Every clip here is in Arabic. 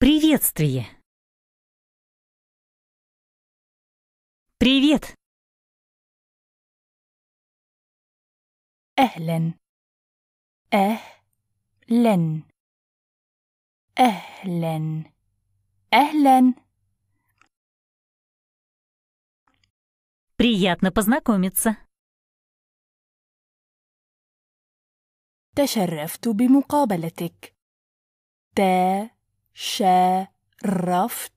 Приветствие. Привет. Эхлен. Эхлен. Эхлен. Эхлен. Приятно познакомиться. تشرفت بمقابلتك. تا شرفت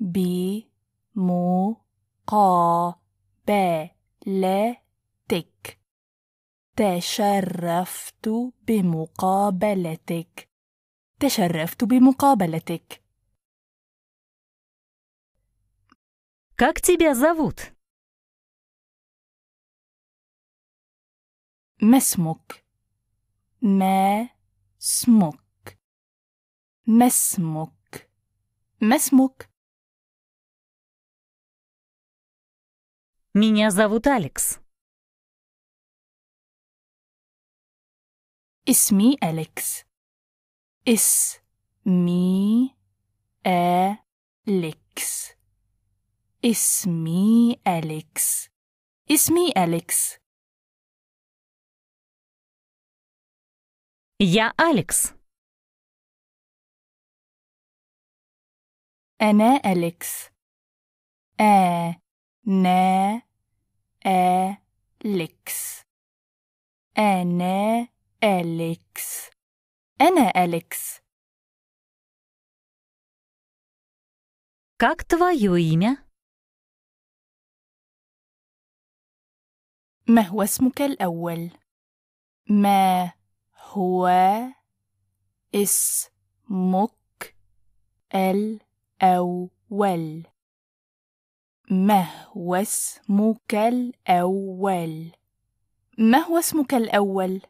بمقابلتك تشرفت بمقابلتك تشرفت بمقابلتك Как тебя зовут? ما اسمك ما اسمك مسمك ما اسمك меня зовут алекс اسمي أليكس اسمي أليكس اسمي أليكس اسمي أليكس Я Алекс. أنا أليكس أنا أليكس أنا أليكس أنا أليكس Как твое имя? ما هو اسمك الأول؟ ما هو اسمك الأول؟ أو ول ما هو اسمك الأول؟ ما هو اسمك الأول؟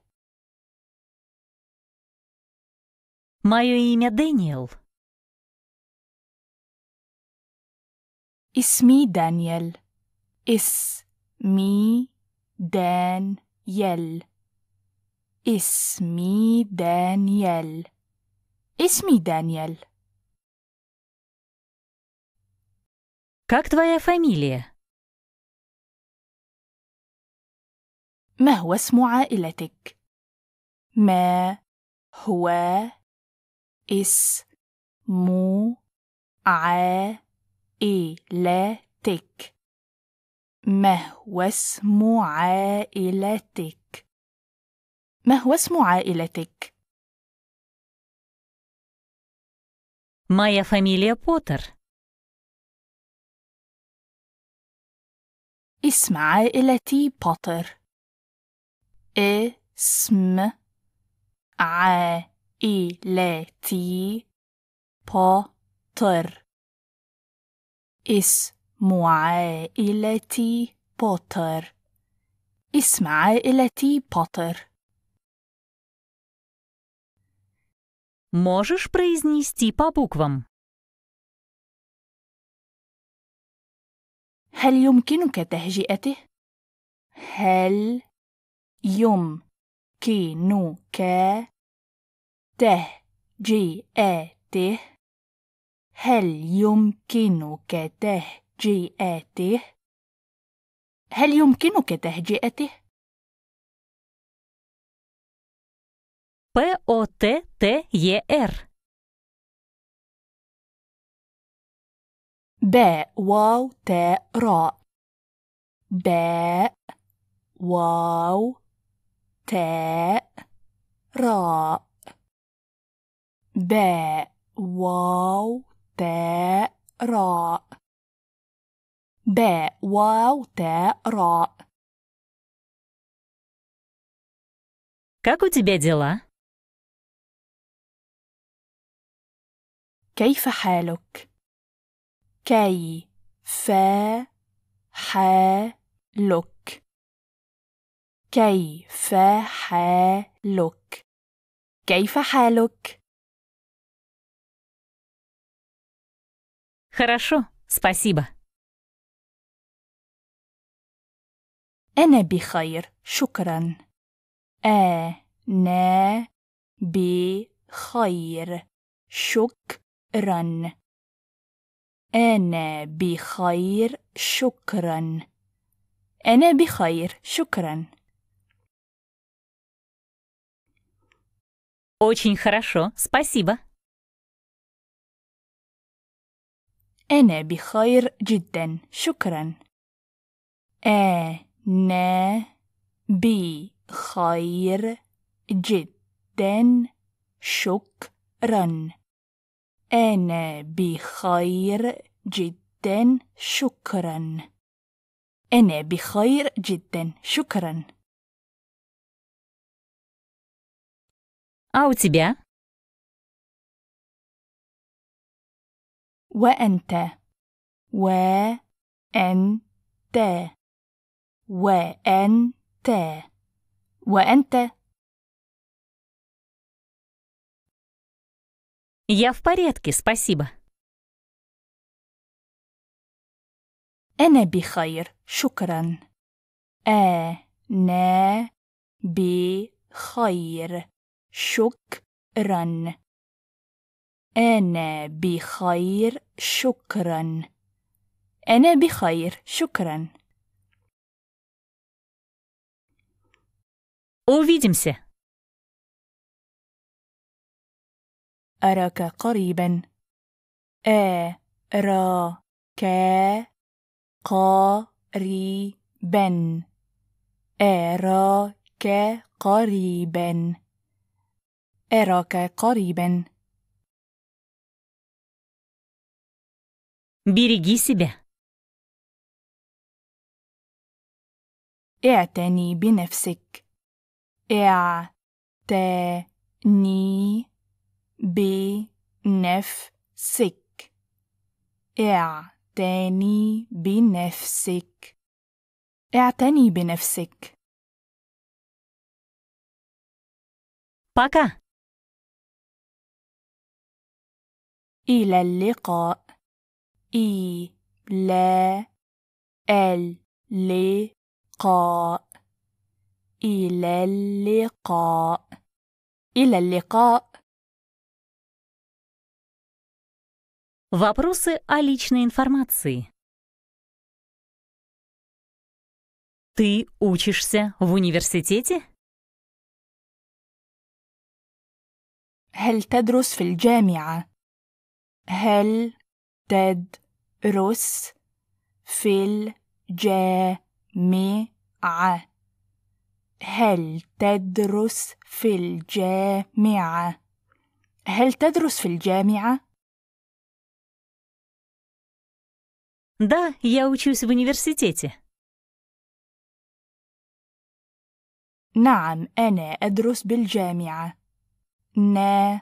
Мое имя دانيال اسمي دانيال. اسمي دانيال. اسمي دانيال. اسمي دانيال. Как твоя фамилия? ما هو اسم عائلتك؟ ما هو اسم عائلتك؟ ما هو اسم عائلتك؟ ما هو اسم عائلتك؟ Моя فاميليا بوتر اسم عائلتي باتر اسم عائلتي باتر اسم عائلتي باتر اسم عائلتي باتر Можешь произнести по буквам? هل يمكنك تهجئته؟ هل يمكنك تهجئته؟ هل يمكنك تهجئته؟ هل يمكنك تهجئته؟ P O T T E R Б, вау, Т, ро. Б, вау, Т, ро. Б, вау, Т, ро. Б, вау, Т, ро. Как у тебя дела? كيف حالك؟ كي فا حالك كيف حالك كيف حالك хорошо спасибо أنا بخير شكرا أنا بخير شكرا أنا بخير شكرا أنا بخير شكرا Очень хорошо, спасибо. أنا بخير جدا شكرا أنا بخير جدا شكرا أنا بخير جدا شكرا أنا بخير جدا شكرا أو у тебя? وأنت وأنت وأنت وأنت Я в порядке, спасибо. أنا بخير شكرا. أنا بخير شكرا. أنا بخير شكرا. أنا بخير شكرا. Увидимся! أراك قريبا أ را كا قريبا أراك قريبا أراك قريبا береги себя. اعتني بنفسك. اعتني بنفسك اعتني بنفسك اعتني بنفسك пока إلى اللقاء إي لا إلى اللقاء إلى اللقاء إلى اللقاء Вопросы о личной информации. Ты учишься в университете? هل تدرس في الجامعة؟ هل تدرس في الجامعة؟ هل تدرس في الجامعة؟ هل تدرس في الجامعة؟ Да, я учусь в университете. نعم أنا أدرس بالجامعة. نعم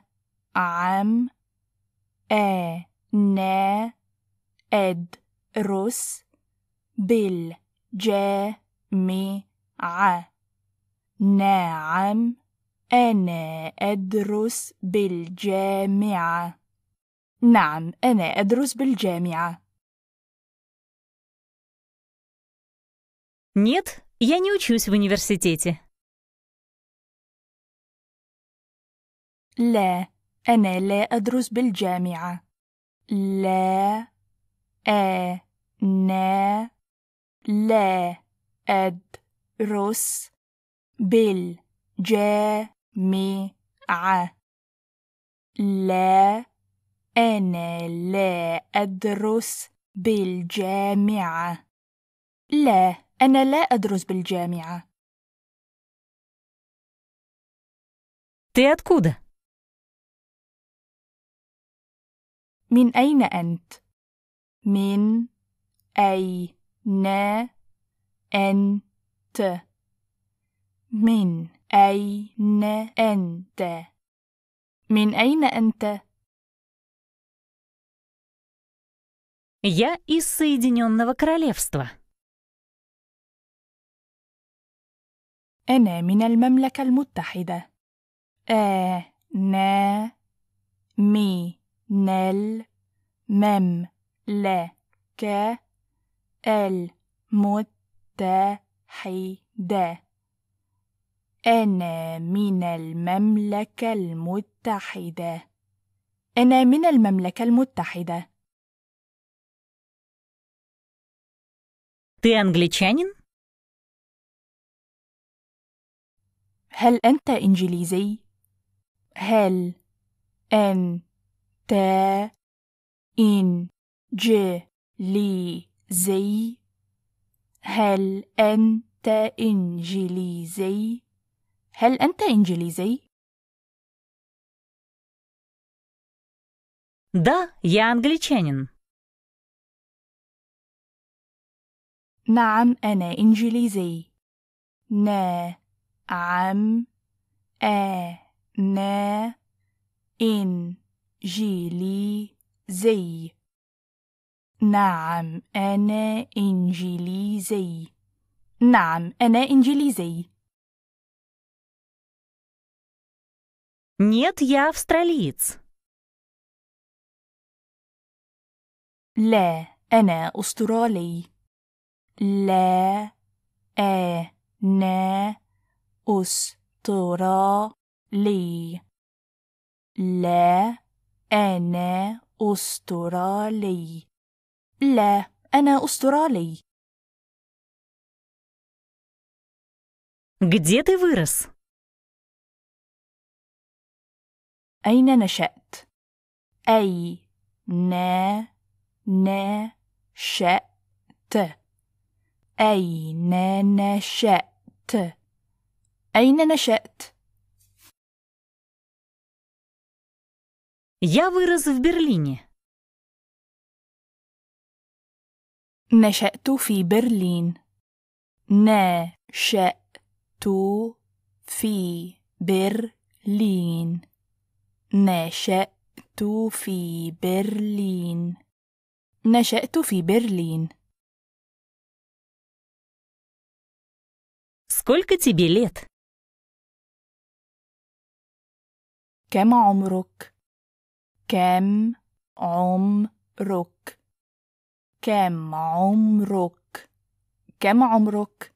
أنا أدرس بالجامعة. نعم أنا أدرس بالجامعة. نعم أنا أدرس بالجامعة. Нет, я не учусь в университете. لا أنا لا أدرس بالجامعة. لا أنا لا أدرس بالجامعة. لا أنا لا أدرس بالجامعة. لا أنا لا أدرس بالجامعة. Ты откуда? من أين أنت؟ من أين أنت؟ من أين أنت؟ من أين أنت؟ Я из Соединенного Королевства. أنا من المملكة المتحدة. أنا من ح د أنا من المملكة المتحدة. أنا من المملكة المتحدة. Ты англичанин? هل أنت إنجليزي؟ هل أنت إنجليزي؟ هل أنت إنجليزي؟ هل أنت إنجليزي؟ Да, я англичанин. نعم أنا إنجليزي. نا عم أنا إنجليزي نعم أنا إنجليزي نعم أنا إنجليزي Нет, я австралиец. لا أنا أسترالي لا أنا أسترالي لا أنا أسترالي لا أنا أسترالي Где ты вырос? أين نشأت؟ أي نا نا شأت أين نشأت أين نشأت؟ Я вырос в Берлине. نشأت في برلين. نشأت في برلين. نشأت في برلين. نشأت في برلين. Сколько тебе лет? كم عمرك كم عمرك كم عمرك كم عمرك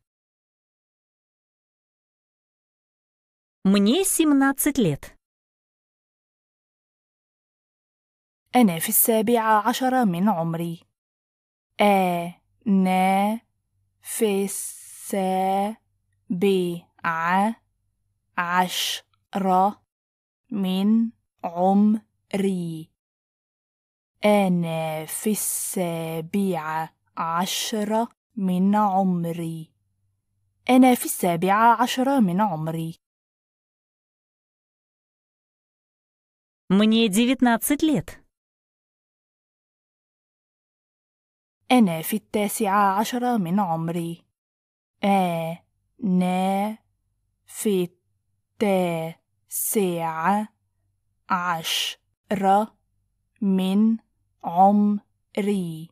مني 17 лет أنا في السابعة عشرة من عمري أنا في السابعة عشرة من عمري أنا في السابعة عشرة من عمري أنا في السابعة عشرة من عمري مني девятнадцать лет. أنا في التاسعة عشرة من عمري. أنا في التاسعة ساعة عشرة من عمري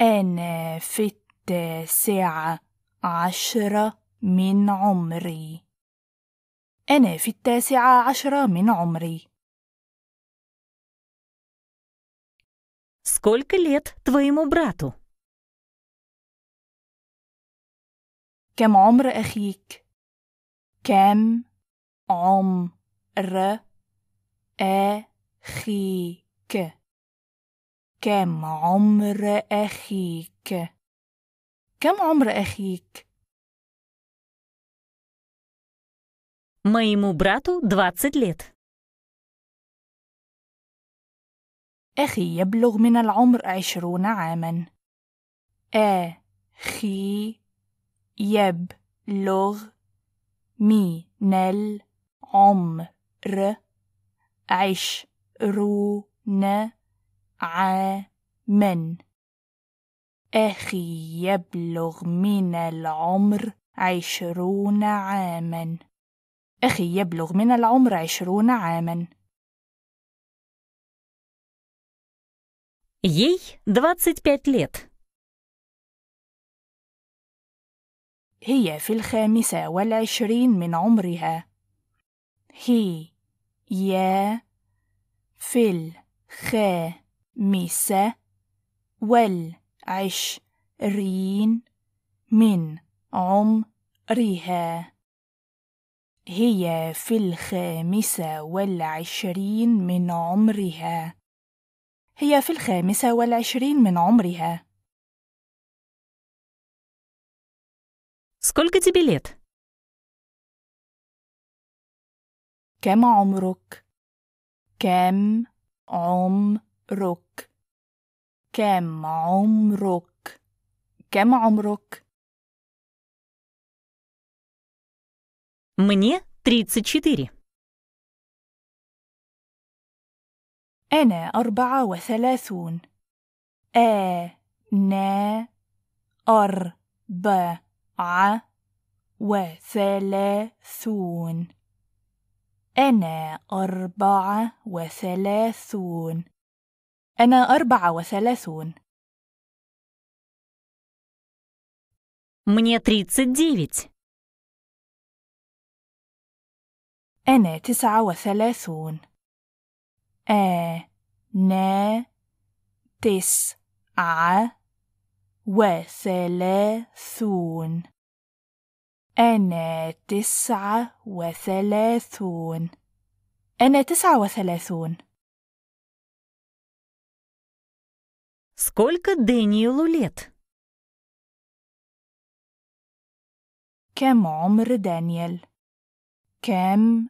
أنا في التاسعة عشرة من عمري أنا في التاسعة عشرة من عمري Сколько лет твоему брату? كم عمر أخيك؟ كم عمر أخيك؟ عمر أخيك كم عمر أخيك كم عمر أخيك؟ Моему брату 20 лет. أخي يبلغ من العمر عشرون عاما. أخي يبلغ من العمر عمر عشرون عاما أخي يبلغ من العمر عشرون عاما أخي يبلغ من العمر عشرون عاما Ей 25 лет. هي في الخامسة والعشرين من عمرها. هي يا في الخامسة والعشرين من عمرها هي في الخامسة والعشرين من عمرها هي في الخامسة والعشرين من عمرها Сколько тебе лет? كم عمرك كم عمرك كم عمرك كم عمرك мне 34 أنا أربعة وثلاثون أنا أربعة وثلاثون أنا أربعة وثلاثون أنا أربعة وثلاثون Мне тридцать девять. أنا تسعة وثلاثون أنا تسعة وثلاثون أنا تسعة وثلاثون أنا تسعة وثلاثون Сколько Дэниелу лет? كم عمر دانيال؟ كم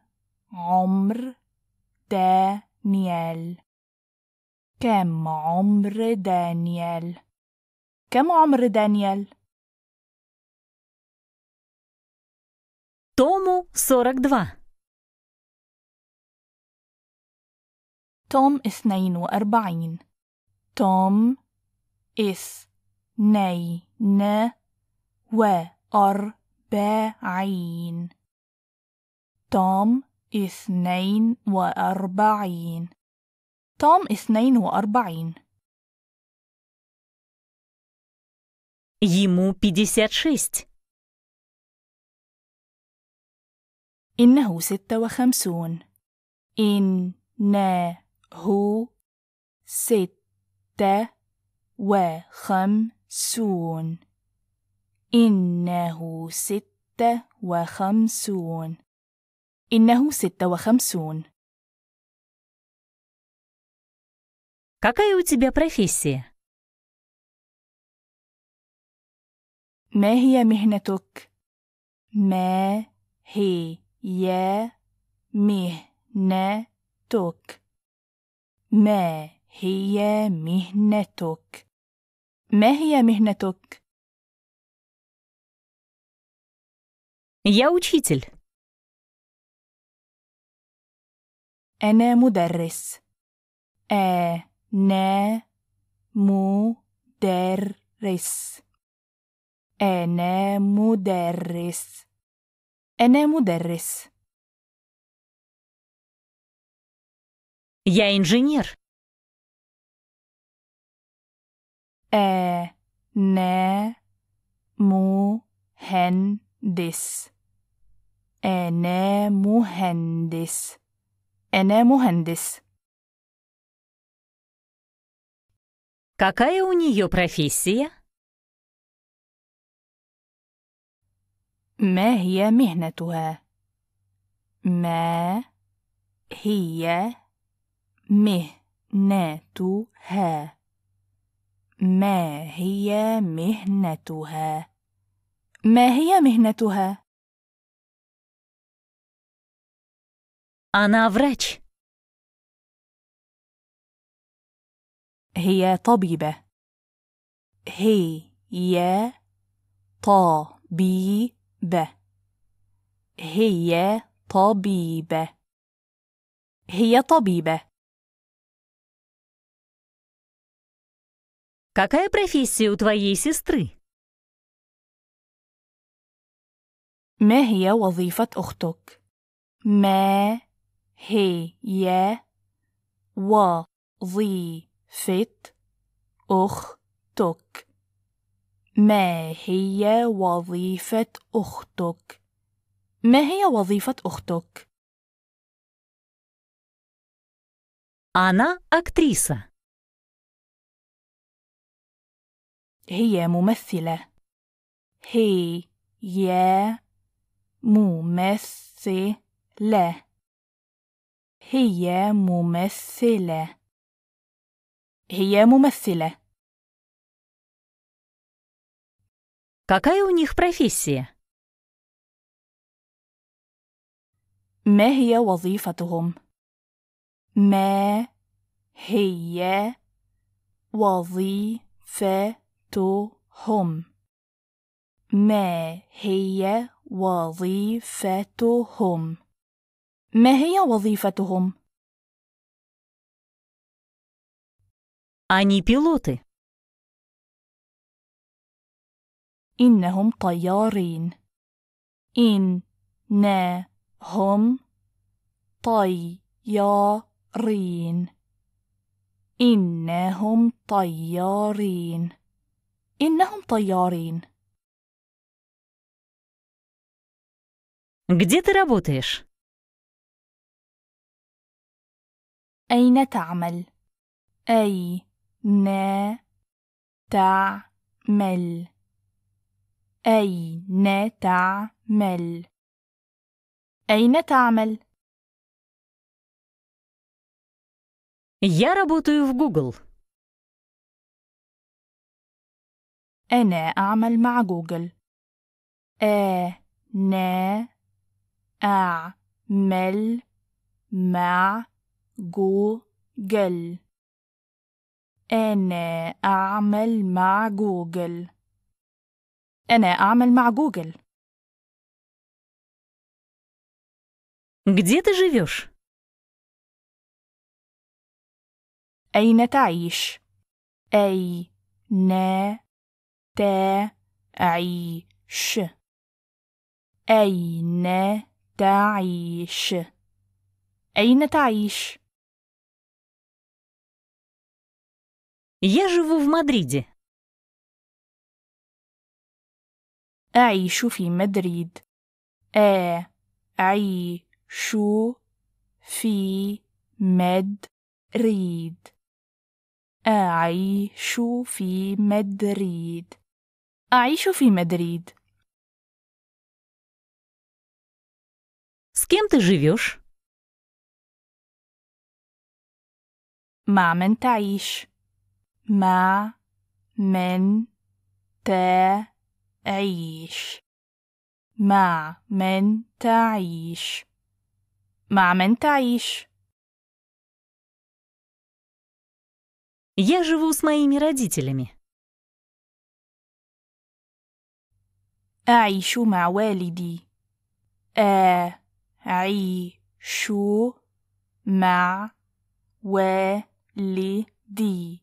عمر دانيال؟ كم عمر دانيال؟ كم عمر دانيال؟ Тому 42 توم 42 توم اثنين وأربعين توم اثنين وأربعين توم اثنين وأربعين Ему 56. إنه ستة وخمسون إنه ستة وخمسون إنه ستة وخمسون إنه ستة وخمسون Какая у тебя профессия? ما هي مهنتك؟ ما هي مهنتك ما هي مهنتك ما هي مهنتك يا учитель. أنا مدرس. أنا مدرس. أنا مدرس. Эне Мудеррис. Я инженер. Э не му хен дис. Эне мухендис. Эне мухендис. Какая у нее профессия? ما هي مهنتها ما هي مهنتها ما هي مهنتها ما هي مهنتها أنا врач هي طبيبة هي طبيبة ب هي طبيبة هي طبيبة Какая профессия у твоей сестры? ما هي وظيفة أختك؟ ما هي وظيفة أختك؟ ما هي وظيفة أختك؟ ما هي وظيفة أختك؟ أنا أكتريسة هي ممثلة هي ممثلة هي ممثلة هي ممثلة Какая у них профессия? ما هي وظيفتهم؟ ما هي وظيفتهم؟ ما هي وظيفتهم؟ ما هي وظيفتهم؟ Они пилоты. إنهم طيارين إن نا هم طيارين إنهم طيارين إنهم طيارين Где ты работаешь? أين تعمل؟ أين تعمل؟ أين تعمل؟ أين تعمل؟ Я работаю в Google. أنا أعمل مع جوجل. أنا أعمل مع جوجل. أنا أعمل مع جوجل. أنا أعمل مع جوجل. Где ты живешь? أين تعيش؟ أي ن تعيش أين تعيش أين تعيش؟ Я живу в Мадриде. أعيش في مدريد أعيش في مدريد أعيش في مدريد أعيش في مدريد С кем مع من تعيش مع من تعيش عيش مع من تعيش مع من تعيش Я живу с моими родителями. أعيش مع والدي. أعيش مع والدي.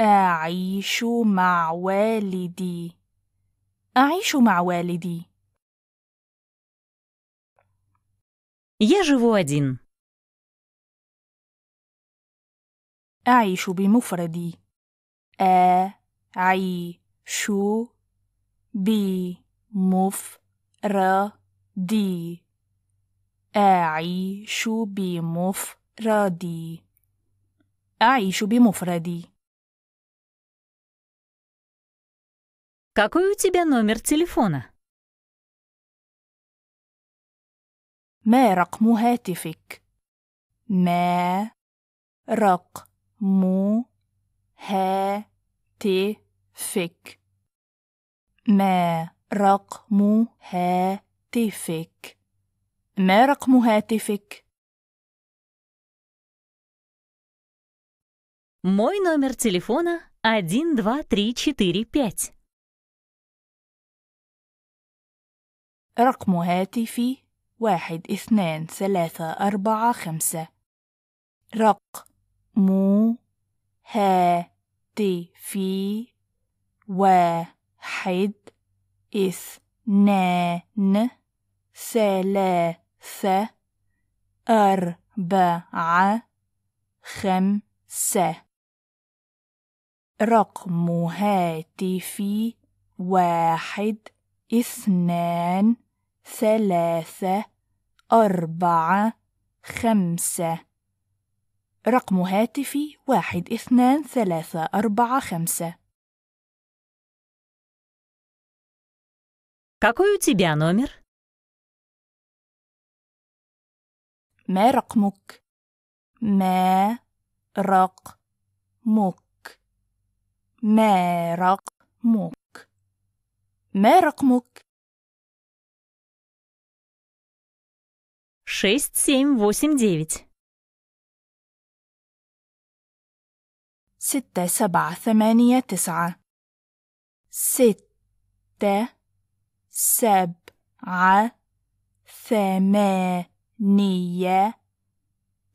أعيش مع والدي. أعيش مع والدي. Я живу один. أعيش بمفردي. أعيش بمفردي. أعيش بمفردي. أعيش بمفردي. Какой у тебя номер телефона? ما رقم هاتفك؟ ما رقم هاتفك؟ ما رقم هاتفك؟ ما رقم هاتفك؟ Мой номер телефона 12345. رقم هاتفي واحد اثنان ثلاثة أربعة خمسة رقم هاتفي واحد اثنان ثلاثة أربعة خمسة رقم هاتفي واحد اثنان ثلاثة أربعة خمسة رقم هاتفي واحد اثنان ثلاثة أربعة خمسة Какой у тебя номер? ما رقمك؟ ما رقمك ما رقمك ما رقمك шесть, семь, восемь, девять. ستة سبعة ثمانية تسعة ستة سبعة ثمانية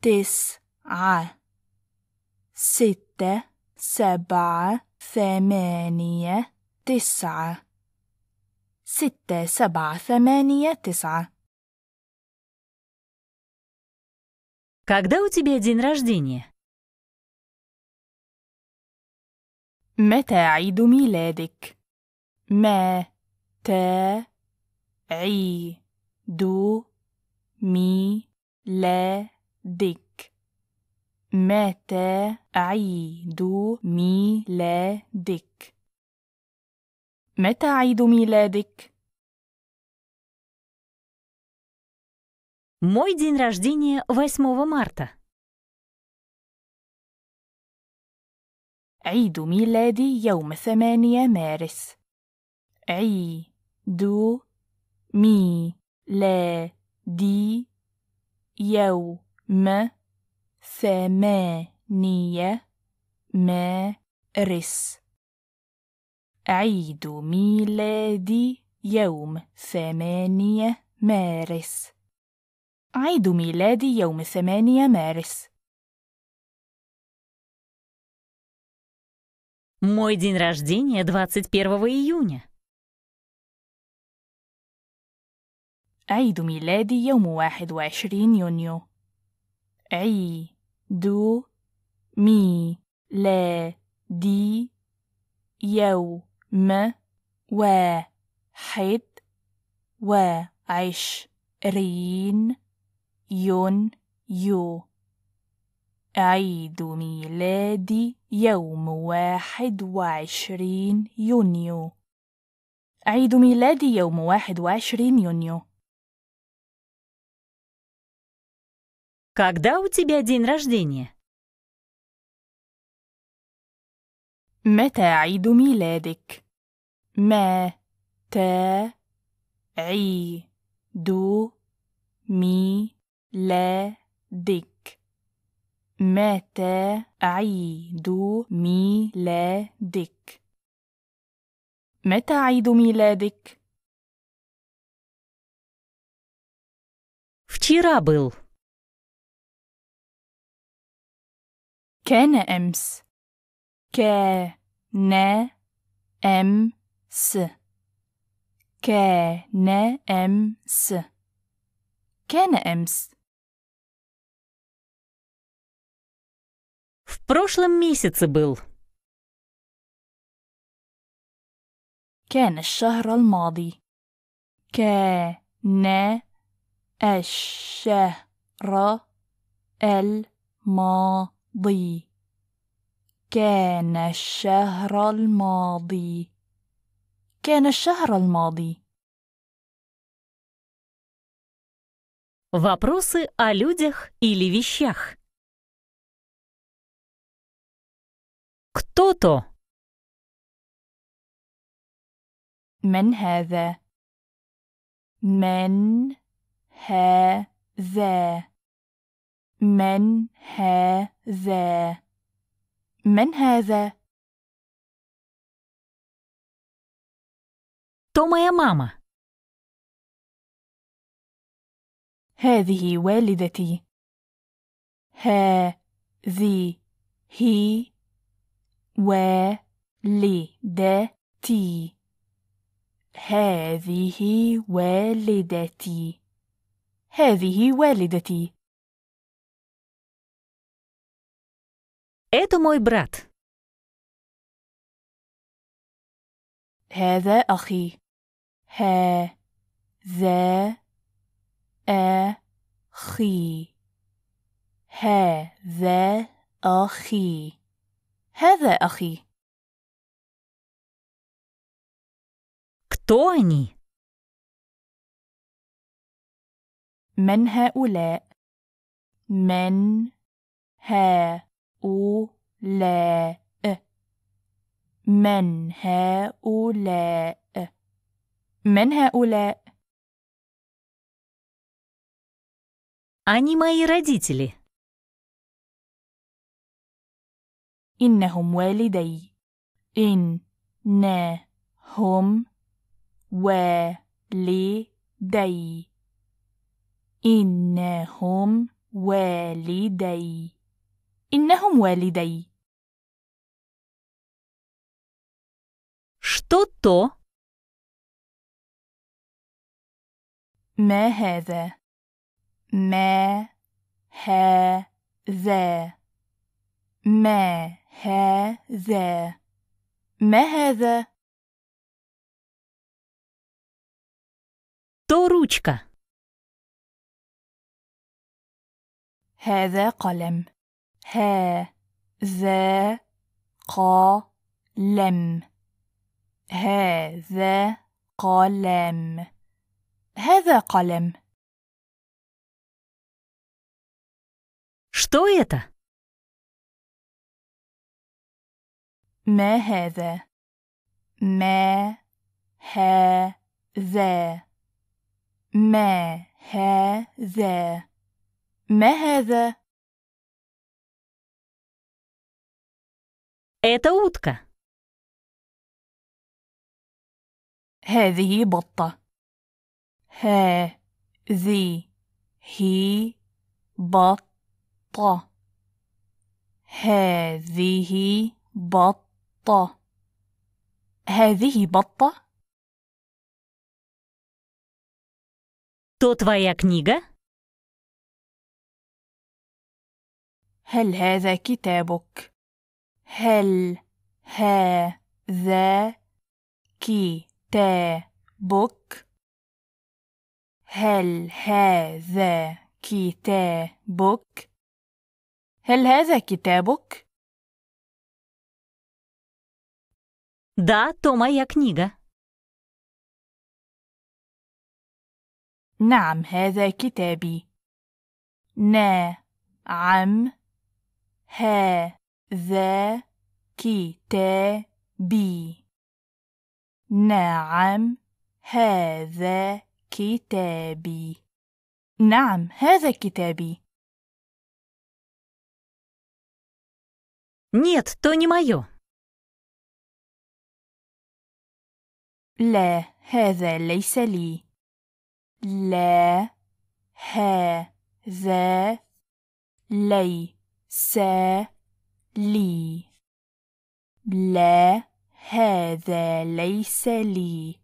تسعة ستة سبعة ثمانية تسعة ستة سبعة ثمانية تسعة Когда у тебя день рождения? متى عيد ميلادك؟ متى عيد ميلادك؟ متى عيد ميلادك؟ متى عيد ميلادك؟ Мой день рождения 8 марта. عيد ميلادي يوم 8 مارس. عيد ميلادي يوم ثمانية مارس عيد ميلادي يوم ثمانية مارس عيد ميلادي يوم 8 مارس. Мой день рождения 21 июня. عيد ميلادي يوم 21 يونيو. عي دو مي لا دي يوم واحد وعشرين يون يو عيد ميلادي يوم واحد وعشرين يونيو عيد ميلادي يوم واحد وعشرين يونيو Когда у тебя день рождения? متى عيد ميلادك؟ ما متى عيد ميلادك؟ ميلادك متى عيد ميلادك متى عيد ميلادك؟ Вчера был. كان أمس كان أمس كان أمس كان أمس В прошлом месяце был. كان الشهر الماضي كان الشهر الماضي كان الشهر الماضي كان الشهر الماضي Вопросы о людях или вещах. Кто-то. من هذا؟ من هذا؟ من هذا؟ من هذا؟ Кто моя мама? هذه والدتي هذه والدتي هذه والدتي هذه والدتي Это мой брат. هذا أخي. هذا أخي. هذا أخي. هذا أخي. Кто они? من هؤلاء؟ من هؤلاء من هؤلاء من هؤلاء؟ أني ماي родители. إنهم والدي إن نا هم والدي إنهم والدي إنهم والدي Что то? ما هذا؟ ما هذا؟ ما هذا ما هذا؟ То هذا قلم هذا قلم هذا قلم هذا قلم Что это? ما هذا ما ها ذا ما ها ذا ما هذا Это утка. هذه بطة. ها ذي هي بطة. هذه بطة. بطة هذه بطة؟ تو تفايا книга? هل هذا كتابك؟ هل ها ذا كي تا بوك هل هذا كتابك؟ هل هذا كتابك؟ Да, то моя книга. نعم هذا كتابي. نعم هذا كتابي. نعم هذا كتابي. نعم هذا كتابي. Нет, то не мое. لا هذا ليس لي لا هذا ليس لي لا هذا ليس لي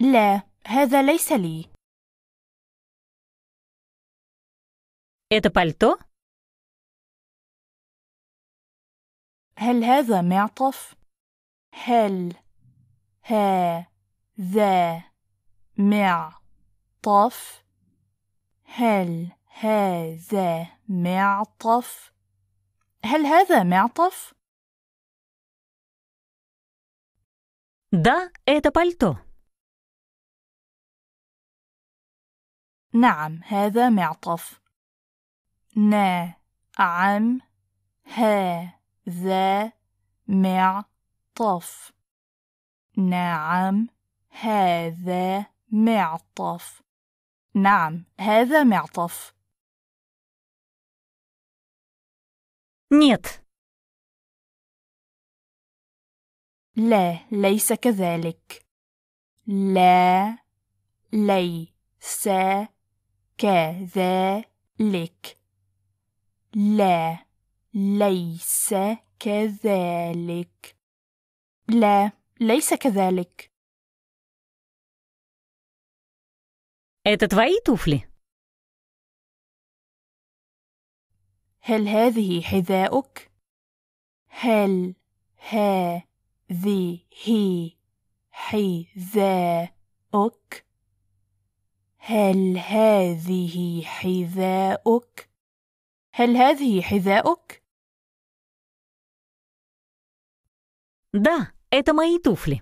لا هذا ليس لي Это пальто? هل هذا معطف؟ هل ها ذا مع طف هل هذا معطف هل هذا معطف دا это пальто. نعم هذا معطف نعم هذا معطف نعم هذا معطف نعم هذا معطف нет لا ليس كذلك لا ليس كذلك لا ليس كذلك لا ليس كذلك. Это твои туфли? هل هذه حذاؤك؟ هل هذه حذاؤك؟ هل هذه حذاؤك؟ هل هذه حذاؤك؟ Да, Это мои туфли.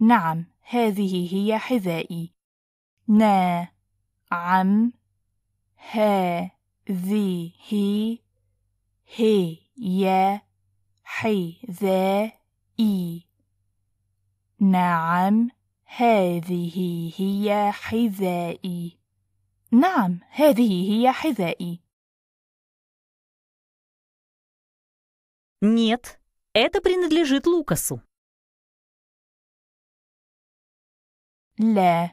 نعم هذه هي حذائي نعم هذه هي حذائي نعم هذه هي حذائي نعم هذه هي حذائي Нет, это принадлежит Лукасу. لا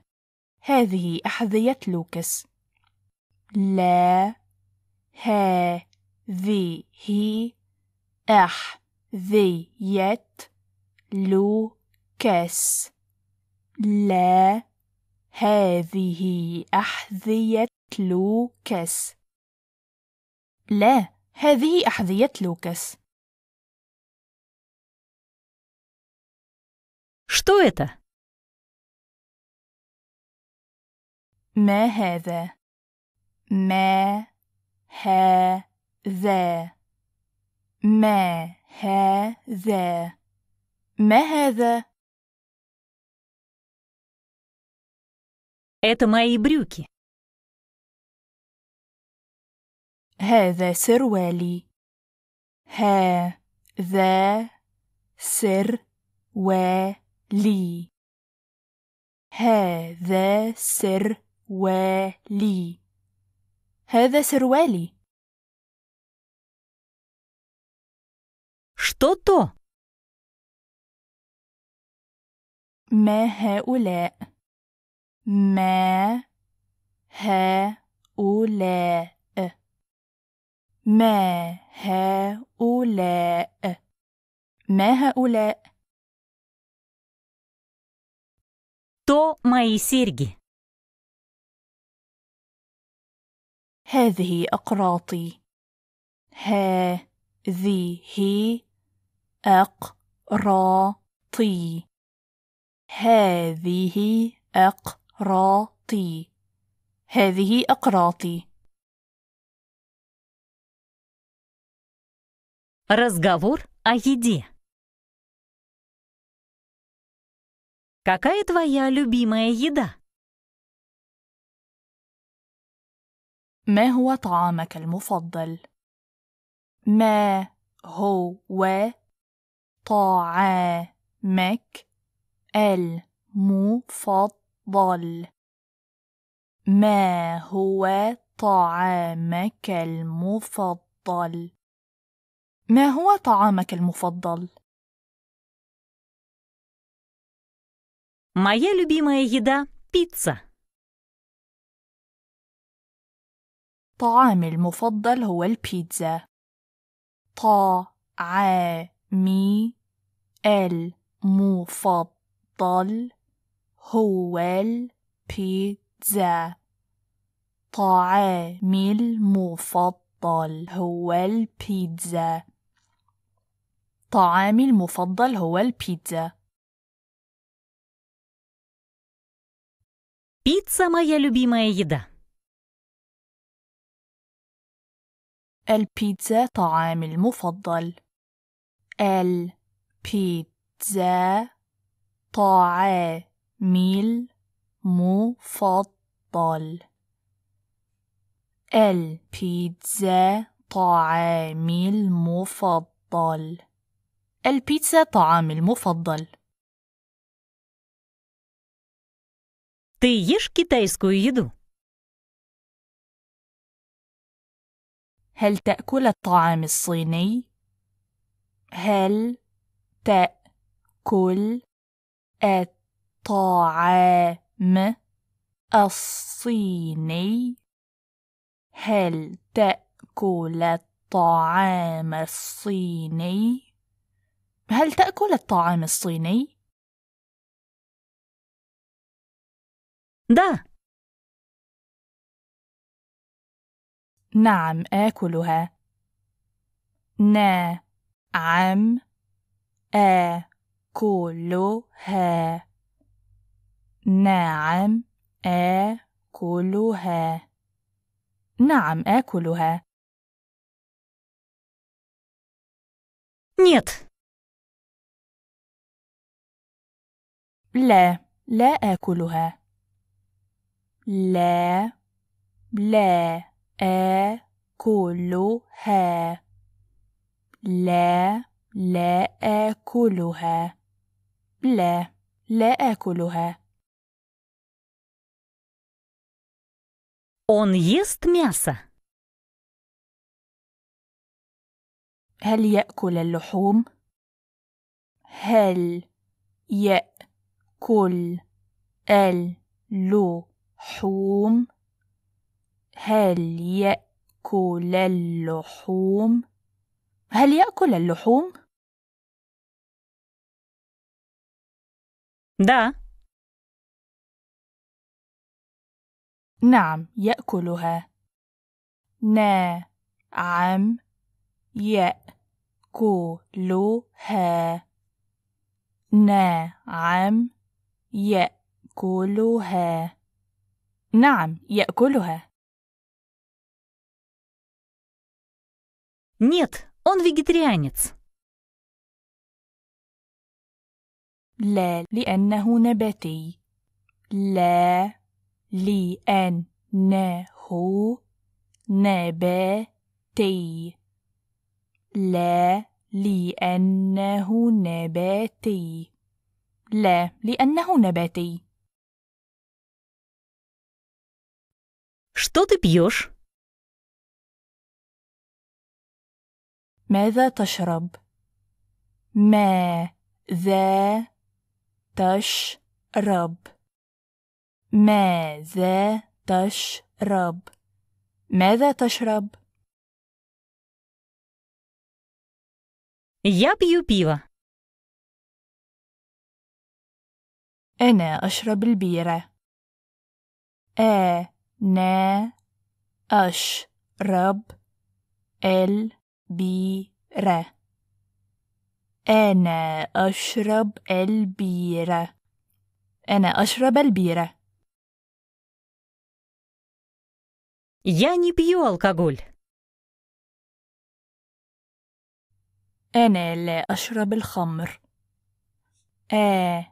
هذه أحذية لوكس. لا هذه أحذية لوكس. لا هذه أحذية لوكس. لا هذه أحذية لوكس. Что это? Мэхэзэ. Мэхэзэ. Мэхэзэ. Мэхэзэ. Это мои брюки. هذا سروالي هذا سروالي لي هذا سروالي هذا سروالي Что то? ما هؤلاء ما هؤلاء ما هؤلاء ما هؤلاء то мои серьги. هذه أقراطي. هذه أقراطي. هذه أقراطي. هذه أقراطي. Разговор о еде. Какая твоя любимая еда? ما هو طعامك المفضل؟ ما هو طعامك المفضل؟ ما هو طعامك المفضل؟ ما هو طعامك المفضل؟ Моя любимая еда – пицца. طعامي المفضل هو البيتزا. طعامي المفضل هو البيتزا. طعامي المفضل هو البيتزا. طعامي المفضل هو البيتزا. Пицца – моя любимая еда. البيتزا طعامي المفضل. البيتزا طعامي المفضل. البيتزا طعامي المفضل. البيتزا طعامي المفضل. Ты ешь китайскую еду? هل تأكل الطعام الصيني؟ هل تأكل الطعام الصيني؟ هل تأكل الطعام الصيني؟ هل تأكل الطعام الصيني؟ Да. نعم آكلها. نا نعم آكلها. نعم آكلها. نعم آكلها. نعم، نيت. لا آكلها. لا لا آكلها لا لا آكلها لا لا آكلها Он ест мясо. هل يأكل اللحوم؟ هل يأكل اللحوم؟ حوم هل يأكل اللحوم هل يأكل اللحوم؟ دا نعم يأكلها نعم يأكلها نعم يأكلها نعم يأكلها. Нет, он вегетарианец. لا لأنه نباتي. لا لأنه نباتي. لا لأنه نباتي. لا لأنه نباتي. Что ты пьешь? ماذا تشرب؟ ماذا تشرب؟ ماذا تشرب؟ ماذا تشرب؟ Я пью пиво. أنا أشرب البيرة. أنا نا البيرة أنا أشرب البيرة أنا أشرب البيرة Я не пью алкоголь. أنا لا أشرب الخمر. أنا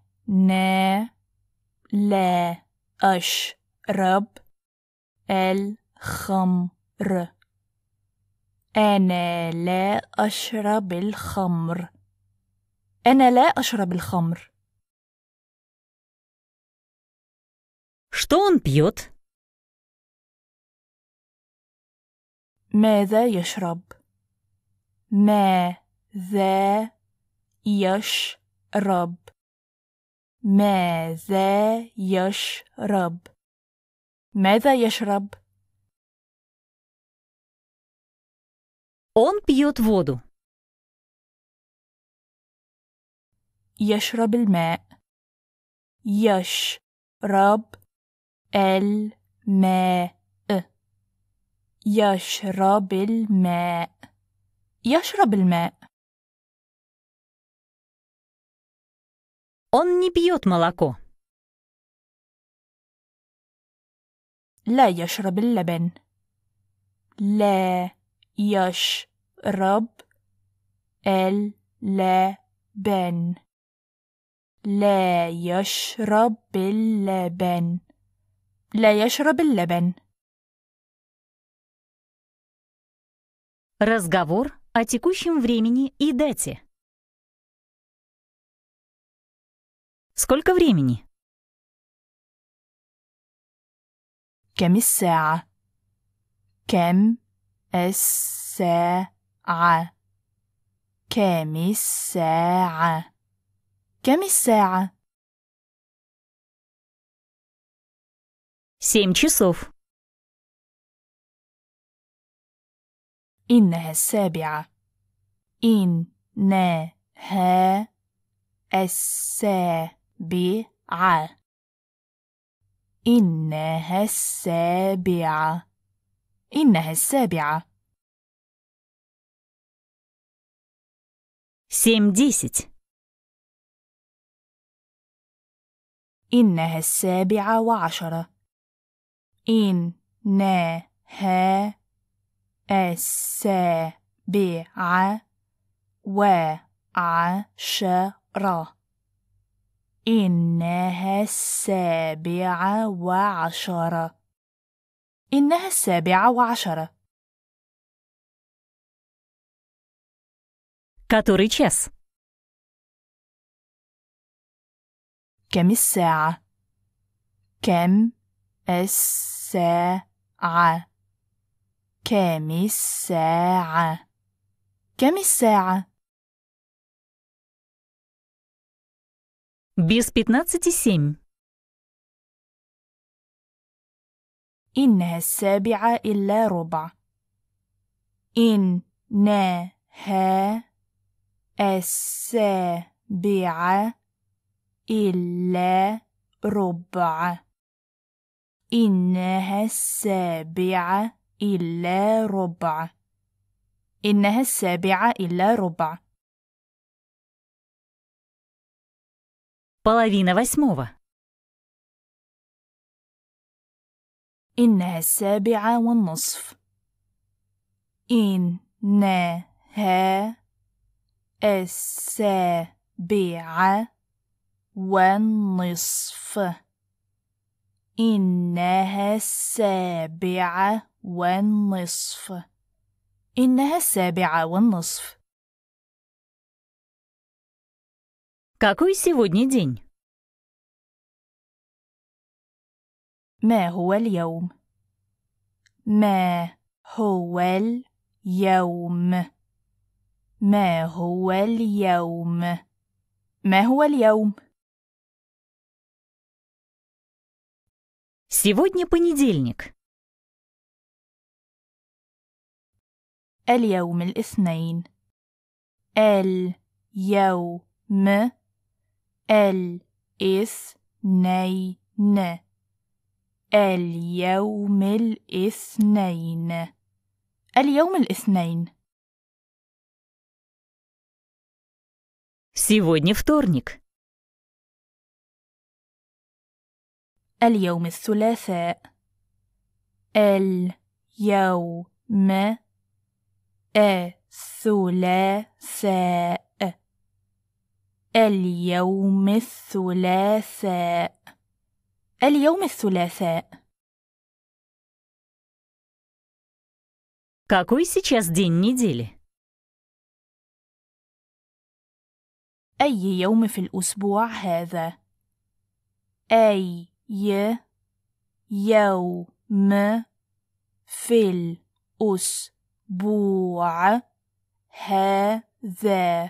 لا أشرب الخمر أنا لا أشرب الخمر أنا لا أشرب الخمر Что он ماذا يشرب؟ ماذا يشرب؟ ماذا يشرب؟ ماذا يشرب؟ Он пьет воду. يشرب الماء. يشرب الماء. يشرب الماء. يشرب الماء. Он не пьет молоко. لا يشرب اللبن لا يشرب اللبن لا يشرب اللبن لا يشرب اللبن Разговор о текущем времени и дате. Сколько времени? كم الساعة كم الساعة كم الساعة كم الساعة سيم часов إنها السابعة إنها السابعة إنها السابعة إنها السابعة ديست إنها السابعة وعشرة إنها السابعة وعشرة إنها السابعة وعشرة إنها السابعة وعشرة Который час? كم الساعة؟ كم الساعة؟ كم الساعة؟ كم الساعة؟ Без пятнадцати семь. إنها السابعة إلا ربع. إنها السابعة إلا ربع. إنها السابعة إلا ربع. إنها السابعة إلا ربع. Половина восьмого. إنها السابعة والنصف. إنها السابعة والنصف. إنها السابعة والنصف. إنها السابعة والنصف. Какой сегодня день? ما هو اليوم؟ ما هو اليوم؟ ما هو اليوم؟ ما هو اليوم؟ Сегодня понедельник. اليوم الاثنين اليوم الاثنين اليوم الاثنين اليوم الاثنين Сегодня вторник. اليوم الثلاثاء اليوم الثلاثاء اليوم الثلاثاء اليوم الثلاثاء Какой сейчас день недели? أي يوم في الأسبوع هذا؟ أي يوم في الأسبوع هذا؟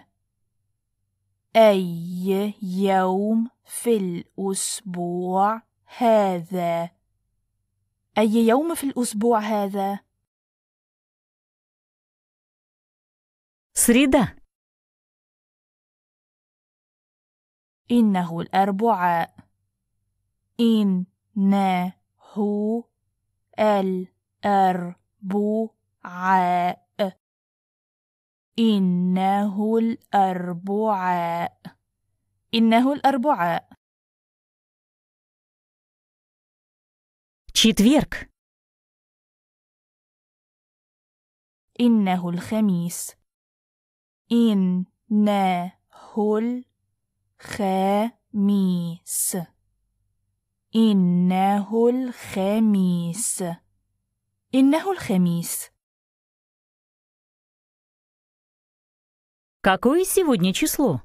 أي يوم في الأسبوع هذا؟ أي يوم في الأسبوع هذا؟ سريدة إنه الأربعاء إنه الأربعاء إنه الأربعاء إنه الأربعاء четверг إنه الخميس إنه الخميس إنه الخميس إنه الخميس Какое сегодня число?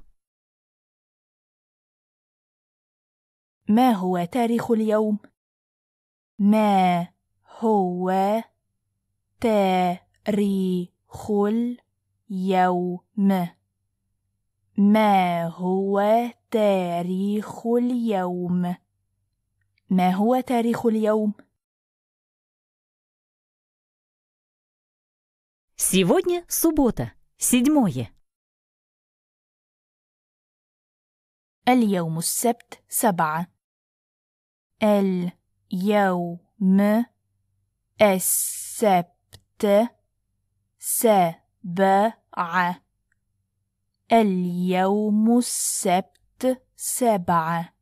ما هو تاريخ اليوم؟ ما هو تاريخ اليوم؟ ما هو تاريخ اليوم؟ ما هو تاريخ اليوم؟ Сегодня суббота, седьмое. اليوم السبت سبعة اليوم السبت سبعة اليوم السبت سبعة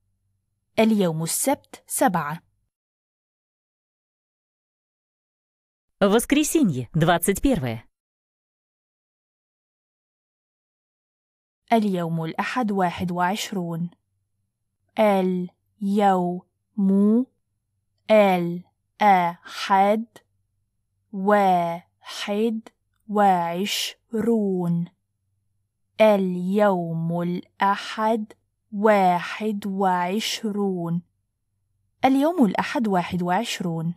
اليوم السبت سبعة Воскресенье, 21. اليوم الأحد واحد وعشرون ال الأحد واحد وعشرون اليوم الأحد واحد وعشرون اليوم الأحد واحد وعشرون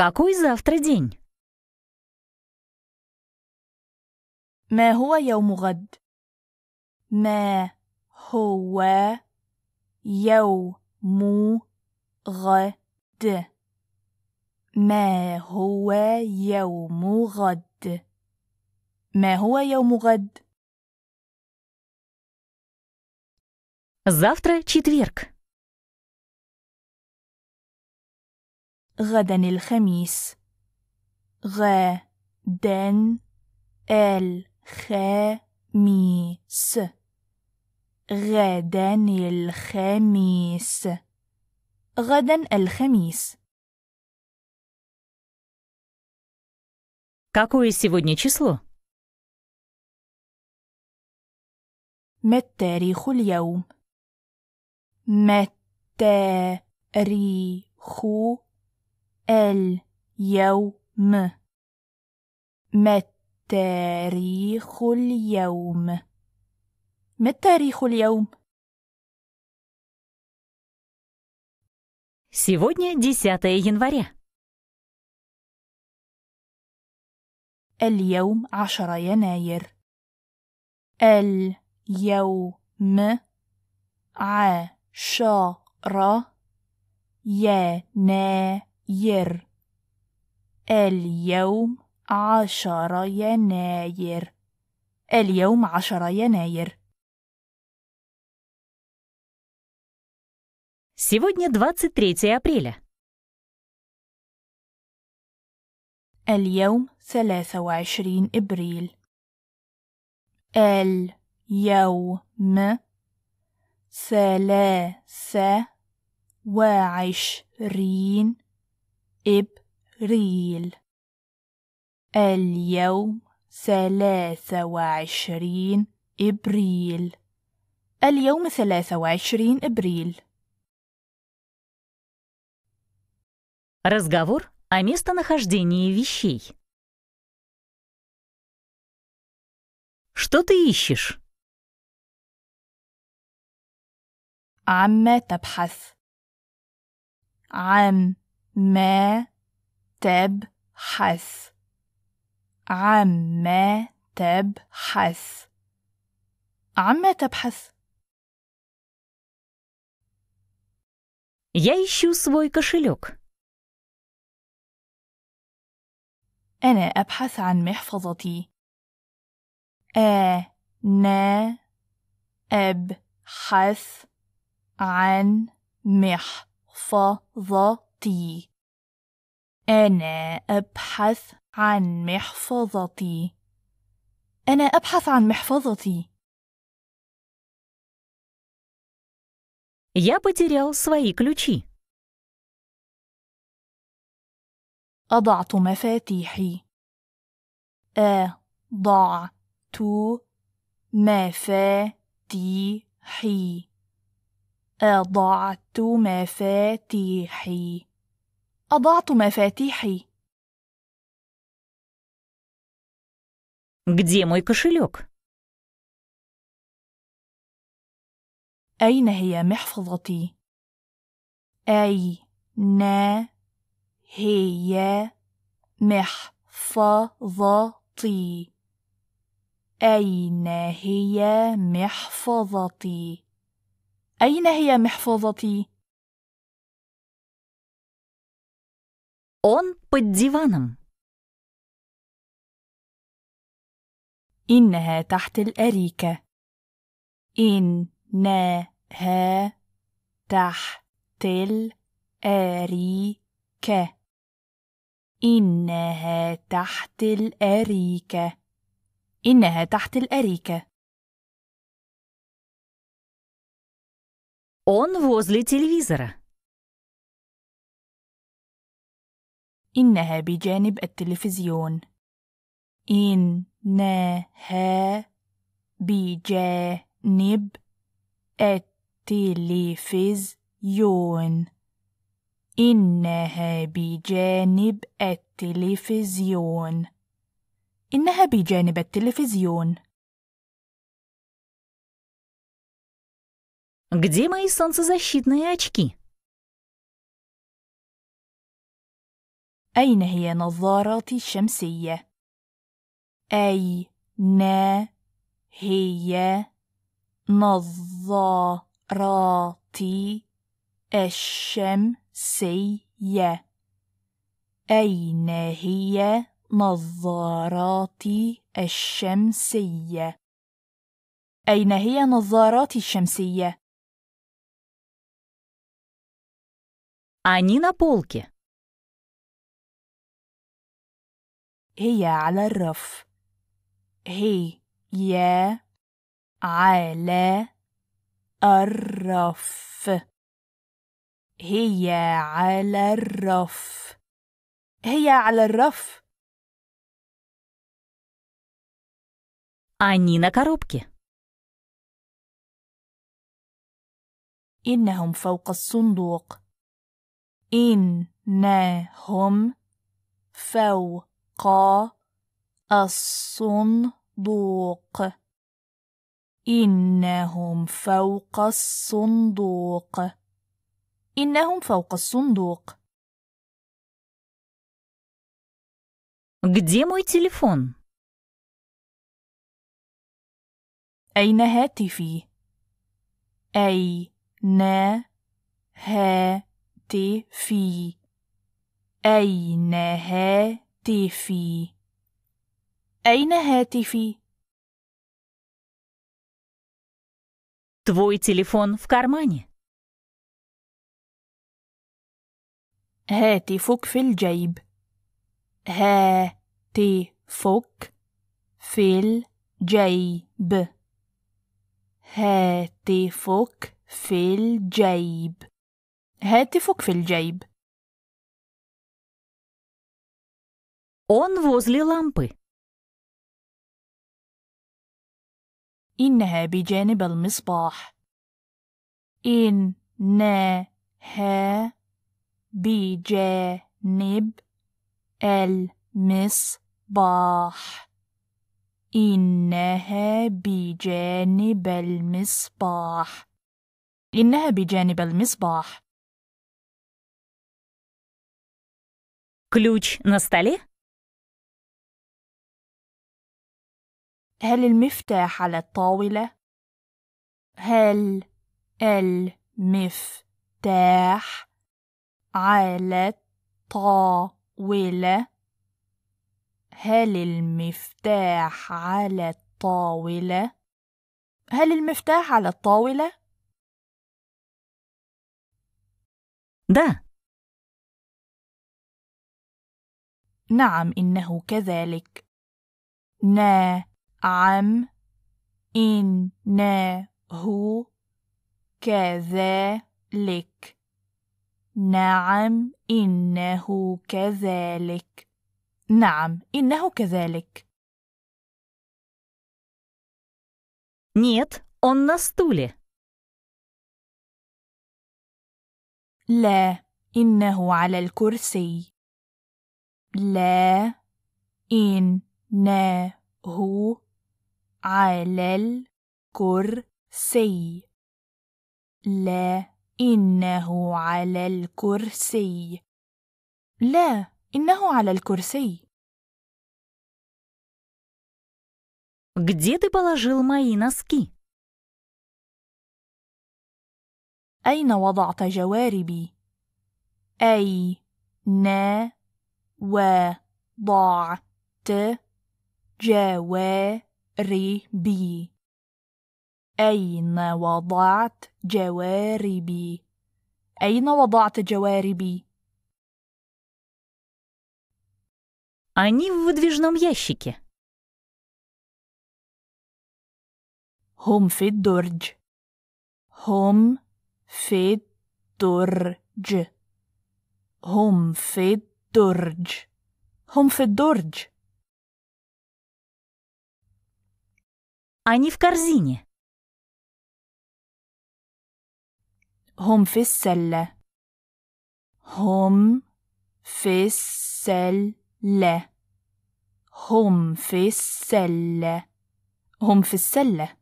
Какой завтра день? ما هو يوم غد ما هو يوم غد ما هو يوم غد ما هو يوم غد завтра четверг غدا الخميس غدا الخميس الخميس غدا الخميس غدا الخميس Какое сегодня число? ما التاريخ اليوم؟ ما التاريخ اليوم؟ ما تاريخ اليوم ما التاريخ اليوم؟ Сегодня 10 января. اليوم 10 يناير. اليوم عشرة يناير. اليوم عشر يناير اليوم عشر يناير Сегодня 23 апреля. اليوم 23 إبريل اليوم ثلاثة وعشرين إبريل اليوم ثلاثة وعشرين إبريل اليوم ثلاثة وعشرين إبريل Разговор о местонахождении вещей. Что ты ищешь? عما تبحث عن ما تبحث عما تبحث عما تبحث Я ищу свой кошелек. أنا أبحث عن محفظتي. أنا أبحث عن محفظتي. أنا أبحث عن محفظتي أنا أبحث عن محفظتي Я потерял свои ключи. أضعت مفاتيحي. أضعت مفاتيحي. أضعت مفاتيحي. أضعت مفاتيحي. Где мой кошелек? أين هي محفظتي؟ أين هي محفظتي؟ أين هي محفظتي؟ أين هي محفظتي؟ Он под диваном. إنها تحت الأريكة إنها تحت الأريكة إنها تحت الأريكة إنها تحت الأريكة Он возле телевизора. إنها بجانب التلفزيون. إنها بجانب التلفزيون إنها بجانب التلفزيون إنها بجانب التلفزيون Где мои солнцезащитные очки? أين هي نظارتي الشمسية؟ أي نا هي نظارات الشمسية أين هي نظاراتي الشمسية؟ أين هي نظاراتي الشمسية؟ Они на полке. هي على الرف. هي يا على الرف هي على الرف هي على الرف Они на коробке. إنهم فوق الصندوق. إنهم فوق الصندوق. الصندوق إنهم فوق الصندوق إنهم فوق الصندوق Где мой телефон? أين هاتفي؟ أين هاتفي؟ أين هاتفي؟ أين هاتفي؟ Твой телефон в кармане. هاتفك في الجيب. هاتفك في الجيب. هاتفك في الجيب. هاتفك في الجيب. Он возле лампы. إنها بجانب المصباح إنها بجانب المصباح إنها بجانب المصباح إنها بجانب المصباح Ключ на столе? هل المفتاح على الطاولة؟ هل المفتاح على الطاولة؟ هل المفتاح على الطاولة؟ هل المفتاح على الطاولة؟ ده نعم إنه كذلك. نعم. عم إنه كذلك نعم إنه كذلك نعم إنه كذلك نيت он на стуле. لا إنه على الكرسي لا إنه على الكرسي لا إنه على الكرسي لا إنه على الكرسي Где ты положил мои носки? أين وضعت جواربي؟ أي نا وضعت جواربي جواربي أين وضعت جواربي؟ أين وضعت جواربي؟ Они в выдвижном ящике. هم في الدرج. هم في الدرج. هم في الدرج. هم في الدرج. Они а в корзине. Hom фисселле. Hom фисселле. Hom фисселле. Hom фисселле.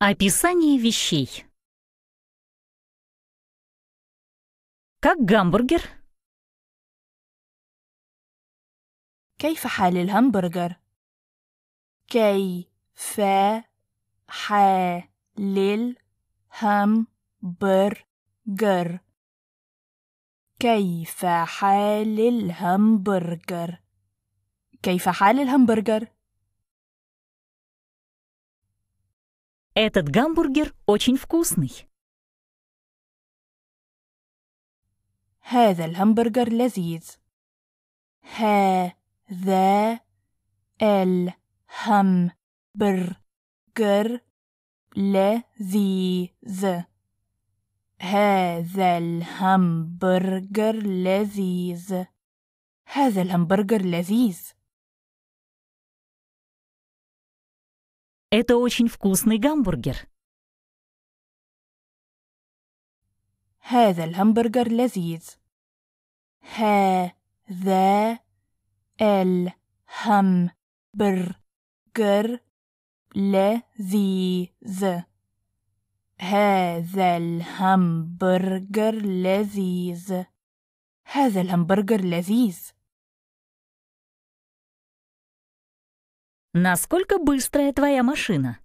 Описание вещей. Как гамбургер كيف حال الهمبرجر كيف حال الهمبرجر كيف حال الهمبرجر كيف حال الهمبرجر Этот гамбургер очень вкусный. هذا الهمبرجر لذيذ. ها ذا الهم بر جر لذيذ هذا الهمبرجر لذيذ هذا الهمبرجر لذيذ Это очень вкусный гамбургер. هذا الهمبرجر لذيذ. هذا الهم برجر لذيذ هذا الهمبرجر لذيذ هذا الهمبرجر لذيذ Насколько быстрая твоя машина?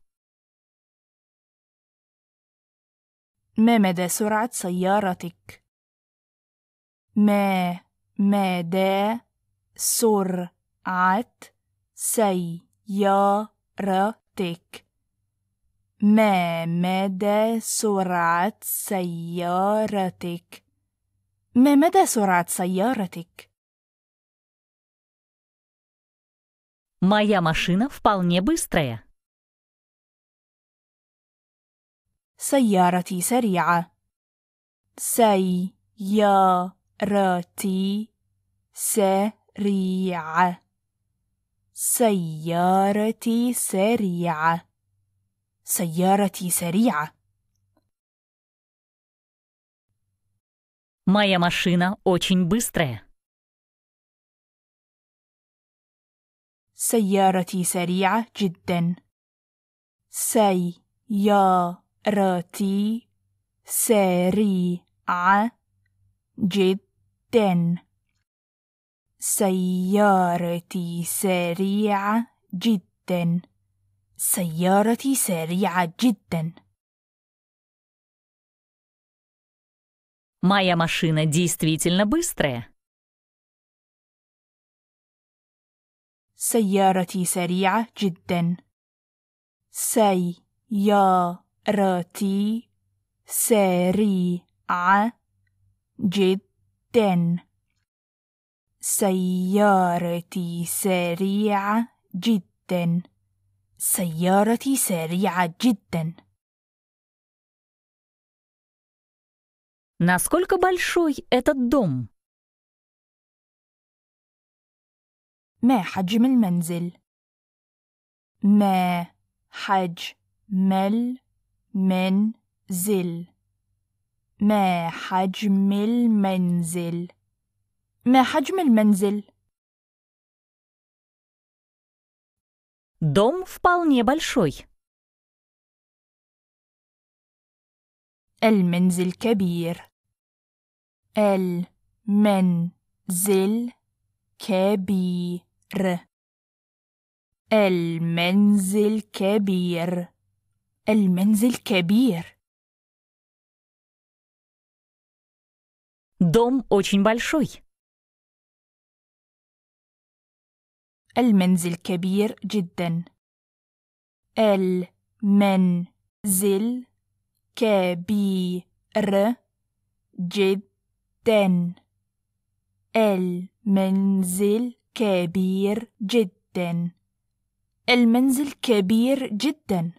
ما مدى سرعة سيارتك؟ ما مدى سرعة سيارتك ما مدى سرعة سيارتك؟ ما مدى سرعة سيارتك؟ Моя машина вполне быстрая. سيارتي سريعة. سيارتي سريعة. سريعة سيارتي سريعة سيارتي سريعة Моя машина очень быстрая. سيارتي سريعة جدا. سيارتي سريعة جدا. سيارتي سريعة جدا سيارتي سريعة جدا Моя машина действительно быстрая. سيارتي سريعة جدا. سيارتي سريعة جدا. سيارتي سريعة جدا سيارتي سريعة جدا Насколько большой этот дом? ما حجم المنزل؟ ما حجم المنزل ما حجم المنزل ما حجم المنزل؟ دوم вполне большой. المنزل كبير. المنزل كبير. المنزل كبير. المنزل كبير. دوم очень большой. المنزل كبير جدا المنزل كبير جدا المنزل كبير جدا المنزل كبير جدا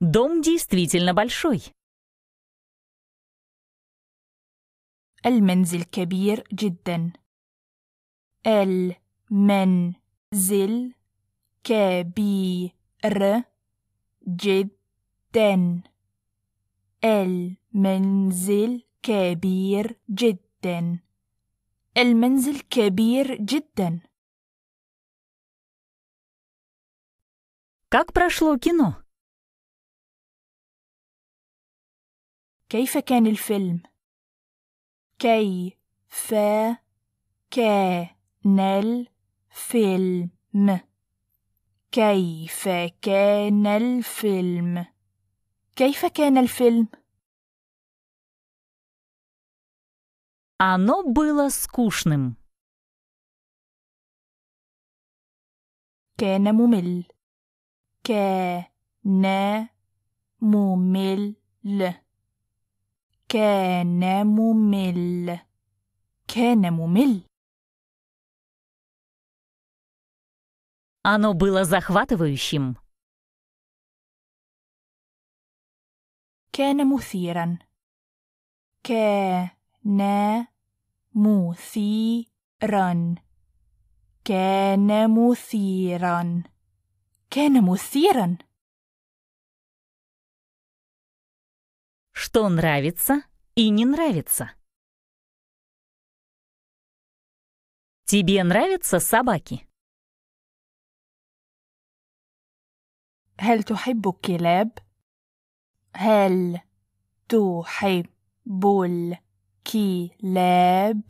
دوم действительно большой. المنزل كبير جدا. المنزل كبير جدا المنزل كبير جدا المنزل كبير جدا Как прошло кино? كيف كان الفيلم؟ كيف كان نل فيلم كيف كان الفيلم كيف كان الفيلم Оно было скучным. كان ممل. كان ممل. كان ممل. كان ممل. Оно было захватывающим. كان مثيرا. كان مثيرا. كان مثيرا. كان مثيرا. Что нравится и не нравится? Тебе нравятся собаки? هل تحب الكلاب هل تحب الكلاب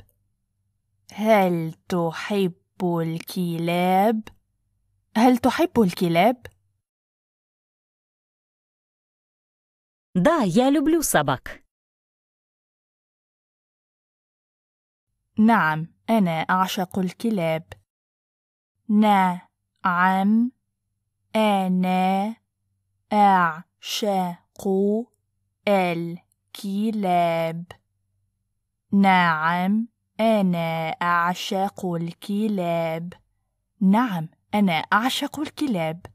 هل تحب الكلاب هل تحب الكلاب دا يا لبلو собак. نعم أنا أعشق الكلاب. نعم أنا أعشق الكلاب نعم أنا أعشق الكلاب نعم أنا أعشق الكلاب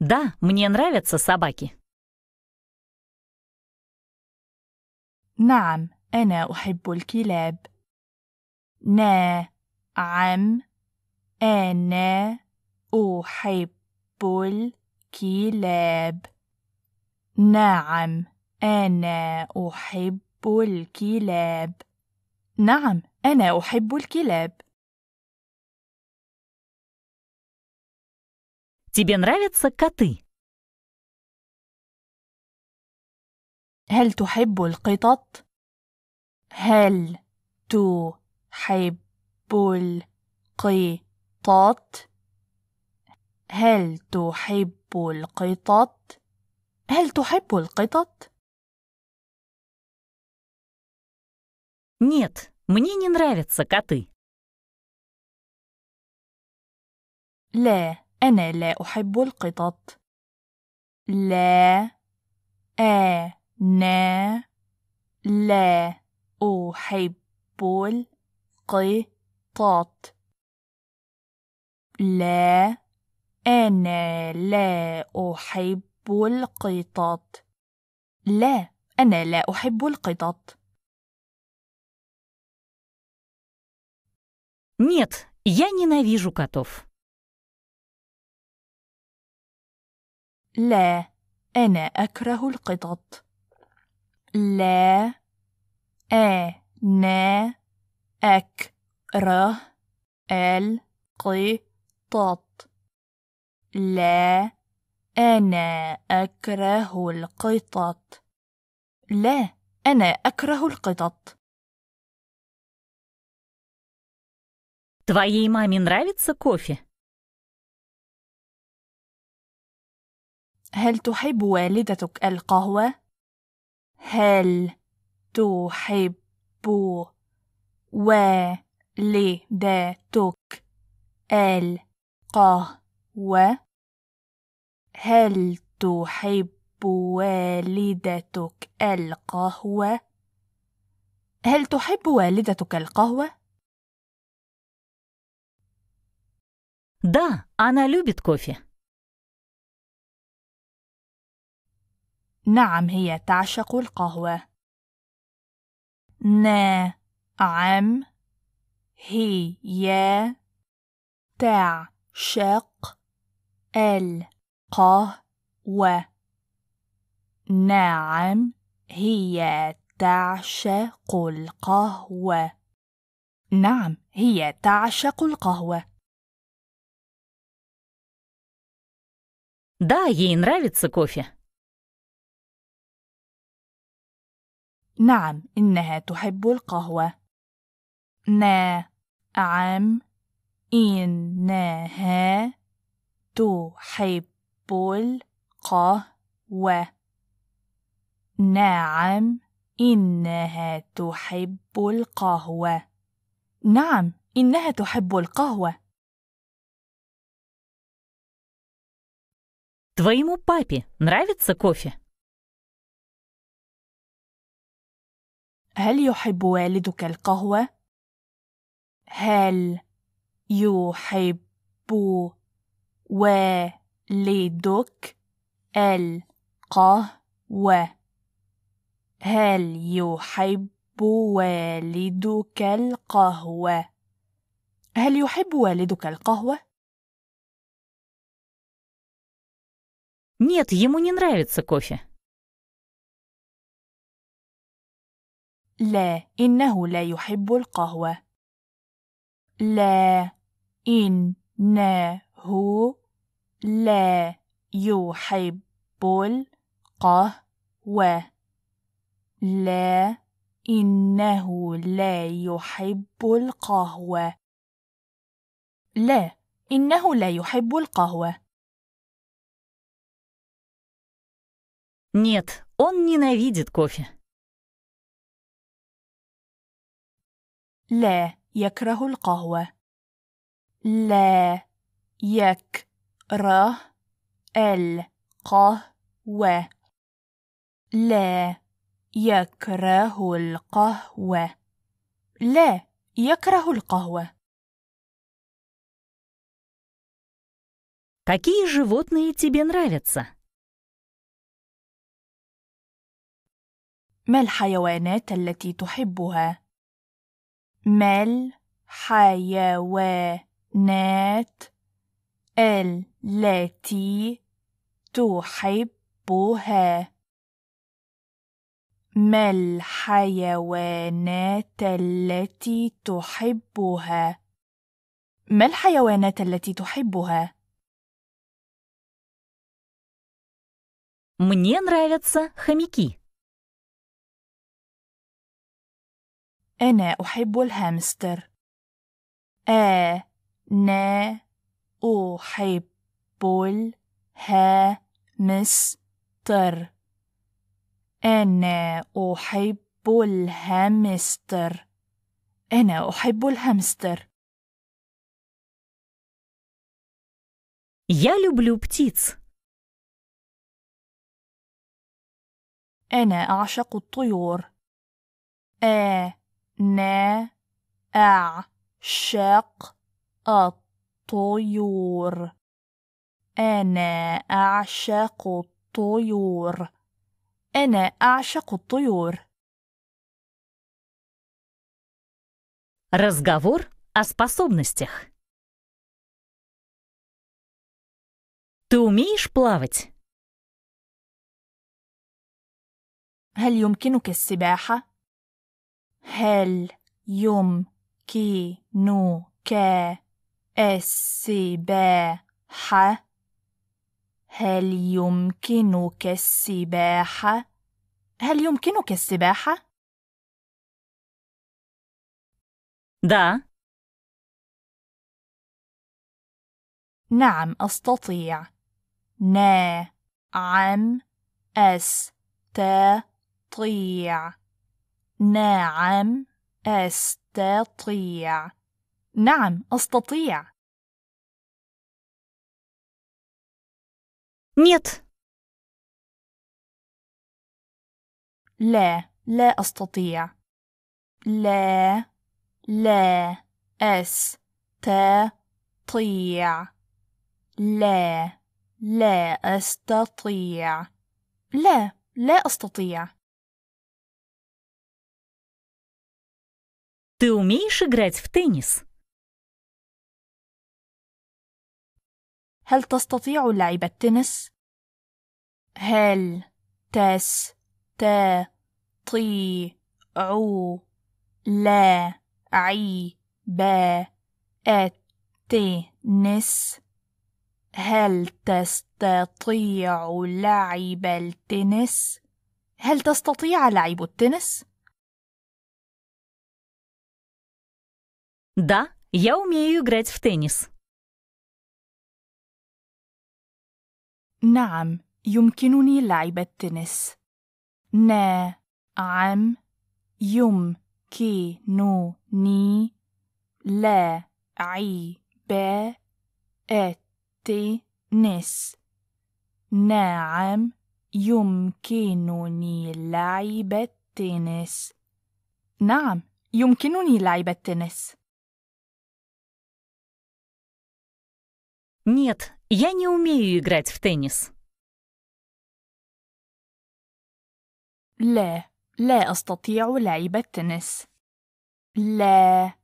Да, мне нравятся собаки. نعم أنا أحب الكلاب. نعم أنا أحب الكلاب نعم أنا أحب الكلاب نعم أنا أحب الكلاب Тебе нравятся коты? هل تحب القطط؟ هل تحب القطط؟ القطط هل تحب القطط هل تحب القطط Нет, мне не нравятся коты. لا أنا لا أحب القطط لا أنا لا أحب القطط لا أنا لا أحب القطط لا أنا لا أحب القطط Нет, я ненавижу котов. لا أنا أكره القطط لا أنا أكره القطط القطط لا أنا أكره القطط لا أنا أكره القطط Твоей маме нравится кофе? هل تحب والدتك القهوة؟ هل تحب والدتك القهوة؟ قهوة هل تحب والدتك القهوة؟ هل تحب والدتك القهوة؟ Да, она любит кофе. نعم هي تعشق القهوة. نعم هي تع شق القهوة نعم هي تعشق القهوة نعم هي تعشق القهوة Да, ей нравится кофе. نعم إنها تحب القهوة نعم إنها تحب القهوة نعم إنها تحب القهوة نعم إنها تحب القهوة Твоему папе нравится кофе? هل يحب والدك القهوة؟ هل يحب والدك القهوة هل يحب والدك القهوة؟ هل يحب والدك القهوة؟ Нет, ему не нравится кофе. لا إنه لا يحب القهوة لا إنه لا يحب القهوة لا إنه لا يحب القهوة لا إنه لا يحب القهوة Нет, он ненавидит кофе. لا يكره القهوة. لا يكره القهوة لا يكره القهوة لا يكره القهوة Какие животные тебе нравятся? ما الحيوانات التي تحبها؟ ما الحيوانات الحيوانات التي تحبها ما الحيوانات التي تحبها ما الحيوانات التي تحبها Мне нравятся хомяки. أنا أحب الهامستر. آه نا أحب الهامستر أنا أحب الهامستر أنا أحب الهامستر Я люблю птиц. أنا أعشق الطيور. أنا أعشق الطيور أنا أعشق الطيور أنا أعشق الطيور Разговор о способностях. Ты умеешь плавать? هل يمكنك السباحة؟ هل يمكنك السباحة هل يمكنك السباحة؟ هل يمكنك السباحة؟ دا نعم أستطيع. نعم أستطيع. نعم أستطيع. نعم أستطيع. Нет. لا، لا أستطيع. لا، لا أستطيع. لا، لا أستطيع. لا، لا أستطيع. Ты умеешь играть в теннис? هل تستطيع لعب التنس؟ هل تس تا طي عو لا عي با التنس هل تستطيع لعب التنس؟ هل تستطيع لعب التنس؟ Да, я умею играть в теннис. نعم يمكنني لعب التنس نا عم يم كي نو ني لا عي با التنس نعم يمكنني لعب التنس نعم يمكنني لعب التنس Нет, Я не умею играть в теннис. لا لا أستطيع لعب التنس. لا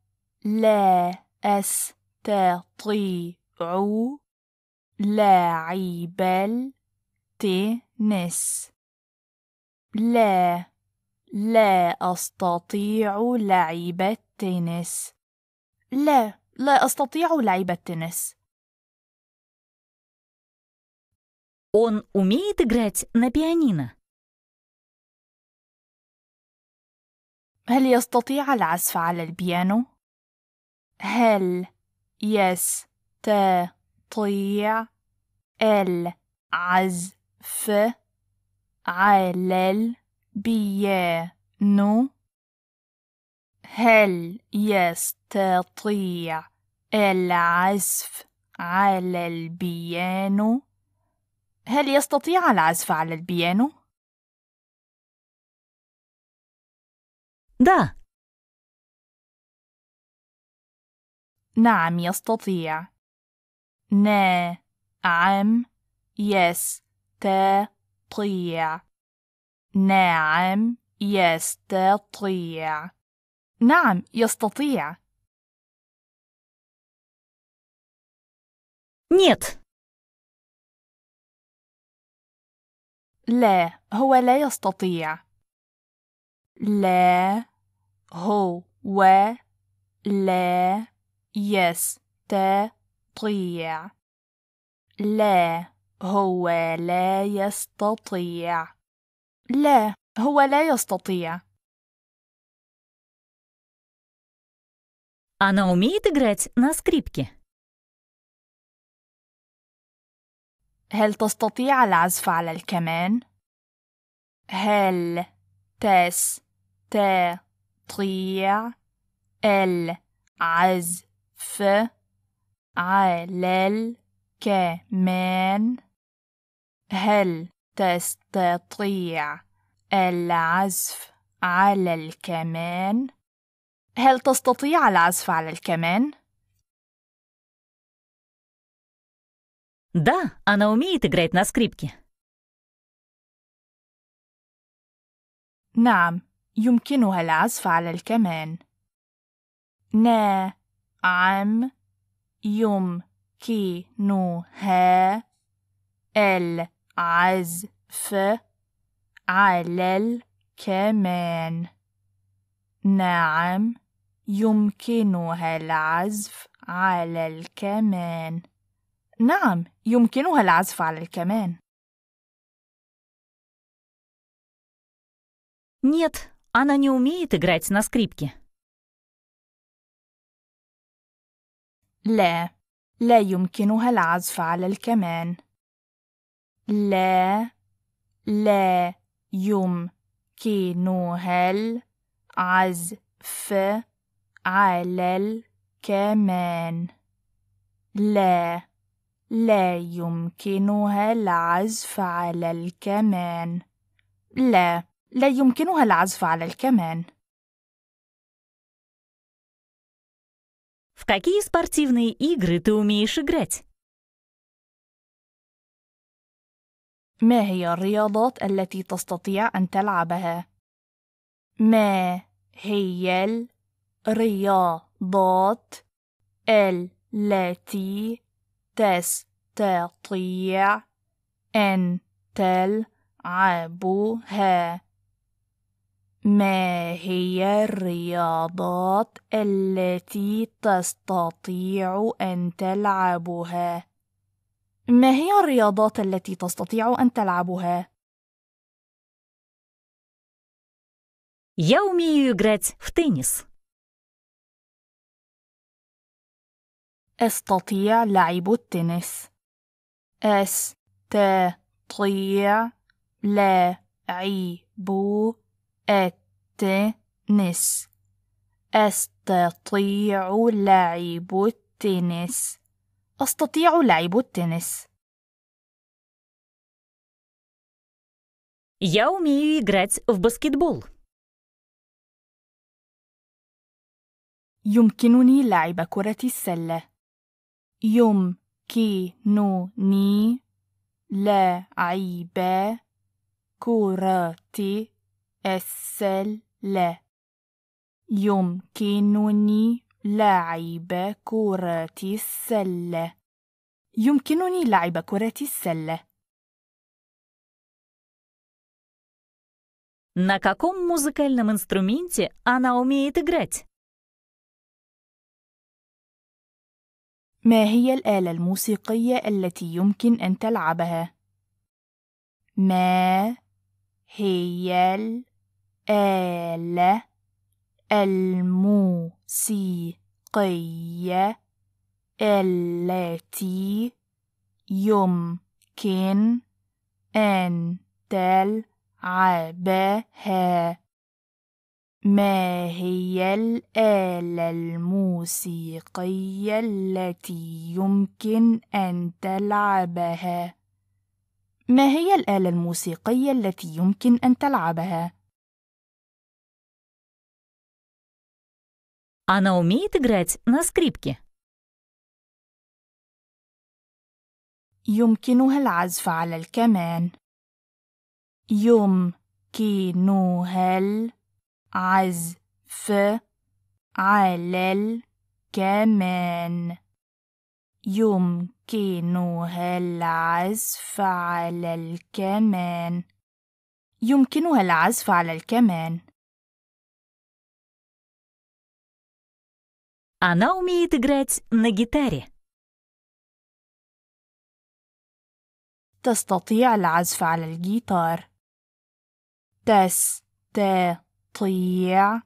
لا أستطيع لعب التنس. لا لا أستطيع لعب التنس. لا لا أستطيع لعب التنس. Он умеет играть на пианино? هل يستطيع العزف على البيانو؟ هل يستطيع العزف على البيانو؟ هل يستطيع العزف على البيانو؟ هل يستطيع العزف على البيانو؟ دا نعم يستطيع. نعم يستطيع. نعم يستطيع. نعم يستطيع. نيت لا هو لا يستطيع لا هو لا يستطيع لا هو لا يستطيع لا هو لا يستطيع أنا умеет играть на скрипке. هل تستطيع العزف على الكمان؟ هل تستطيع العزف على الكمان؟ هل تستطيع العزف على الكمان؟ هل تستطيع العزف على الكمان؟ Да, она умеет играть на скрипке. نعم يمكنها العزف على الكمان نعم يمكنها العزف على الكمان نعم يمكنها العزف على الكمان نعم يمكنها العزف على الكمان Нет, она не умеет играть на скрипке. لا لا يمكنها العزف على الكمان لا لا يمكنها العزف على الكمان لا لا يمكنها العزف على الكمان لا لا يمكنها العزف على الكمان في какие спортивные игры ты умеешь играть? ما هي الرياضات التي تستطيع أن تلعبها؟ ما هي الرياضات التي تستطيع أن تلعبها ما هي الرياضات التي تستطيع أن تلعبها؟ ما هي الرياضات التي تستطيع أن تلعبها؟ يومي يجريت في تنس. أستطيع لعب التنس أستطيع لعب التنس أستطيع لعب التنس أستطيع لعب التنس Я умею играть в баскетбол. يمكنني لعب كرة السلة. يمكنني لعب كرة السلة يمكنني لعب كرة السلة يمكنني لعب كرة السلة На каком музыкальном инструменте она умеет играть? ما هي الآلة الموسيقية التي يمكن أن تلعبها؟ ما هي الآلة الموسيقية التي يمكن أن تلعبها؟ ما هي الآلة الموسيقية التي يمكن أن تلعبها؟ ما هي الآلة الموسيقية التي يمكن أن تلعبها؟ أنا умеет играть на скрипке. يمكنها العزف على الكمان. يمكنها العزف على الكمان. عزف على الكمان يمكنها العزف على الكمان يمكنها العزف على الكمان أنا умеет играть на гитаре. تستطيع العزف على الجيتار. تستطيع طيع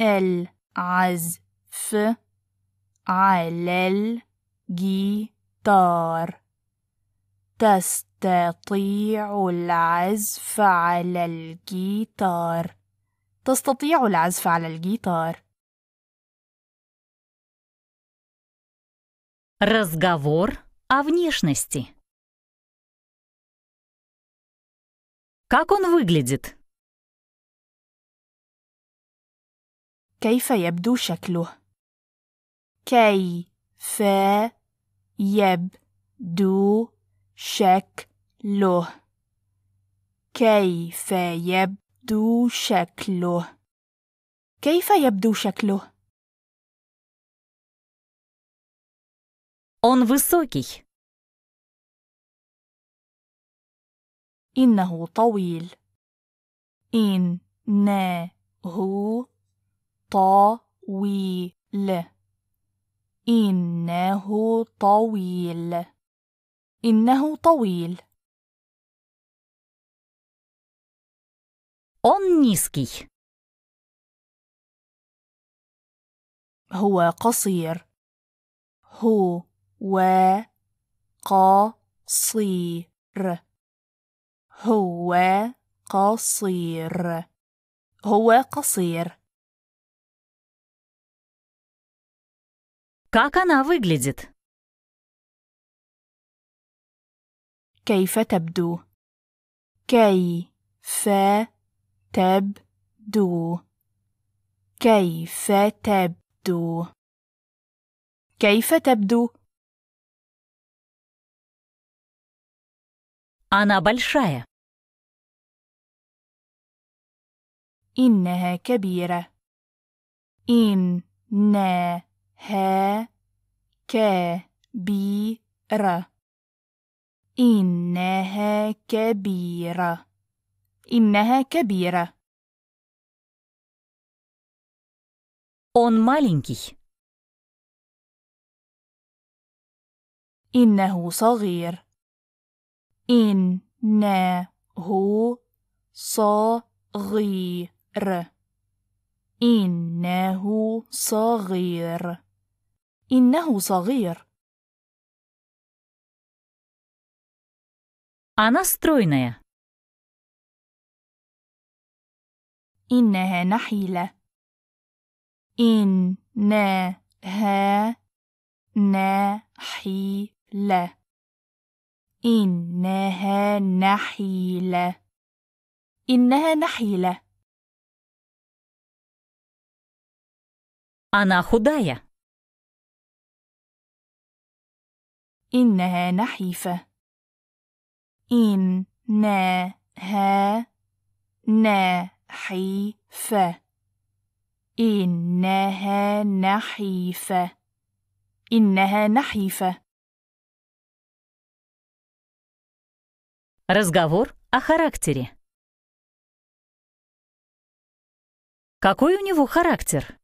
العزف على الجيتار تستطيع العزف على الجيتار تستطيع العزف على الجيتار Разговор о внешности. Как он выглядит? كيف يبدو شكله كيف يبدو شكله كيف يبدو شكله كيف يبدو شكله Он высокий. إنه طويل. إنه طويل إنه طويل إنه طويل Он низкий. هو قصير. هو قصير. هو قصير. هو قصير. Как она выглядит? كيف تبدو كيف تبدو كيف تبدو كيف تبدو Она большая. إنها كبيرة. إنها كبيرة إنها كبيرة إنها كبيرة Он маленький. إنه صغير. إنه صغير. إنه صغير. إنه صغير. Она стройная. إنها نحيلة. إنها نحيلة. إنها نحيلة. إنها نحيلة. Она худая. إنها نحيفة إنها نحيفة إنها نحيفة إنها نحيفة Разговор о характере. Какой у него характер?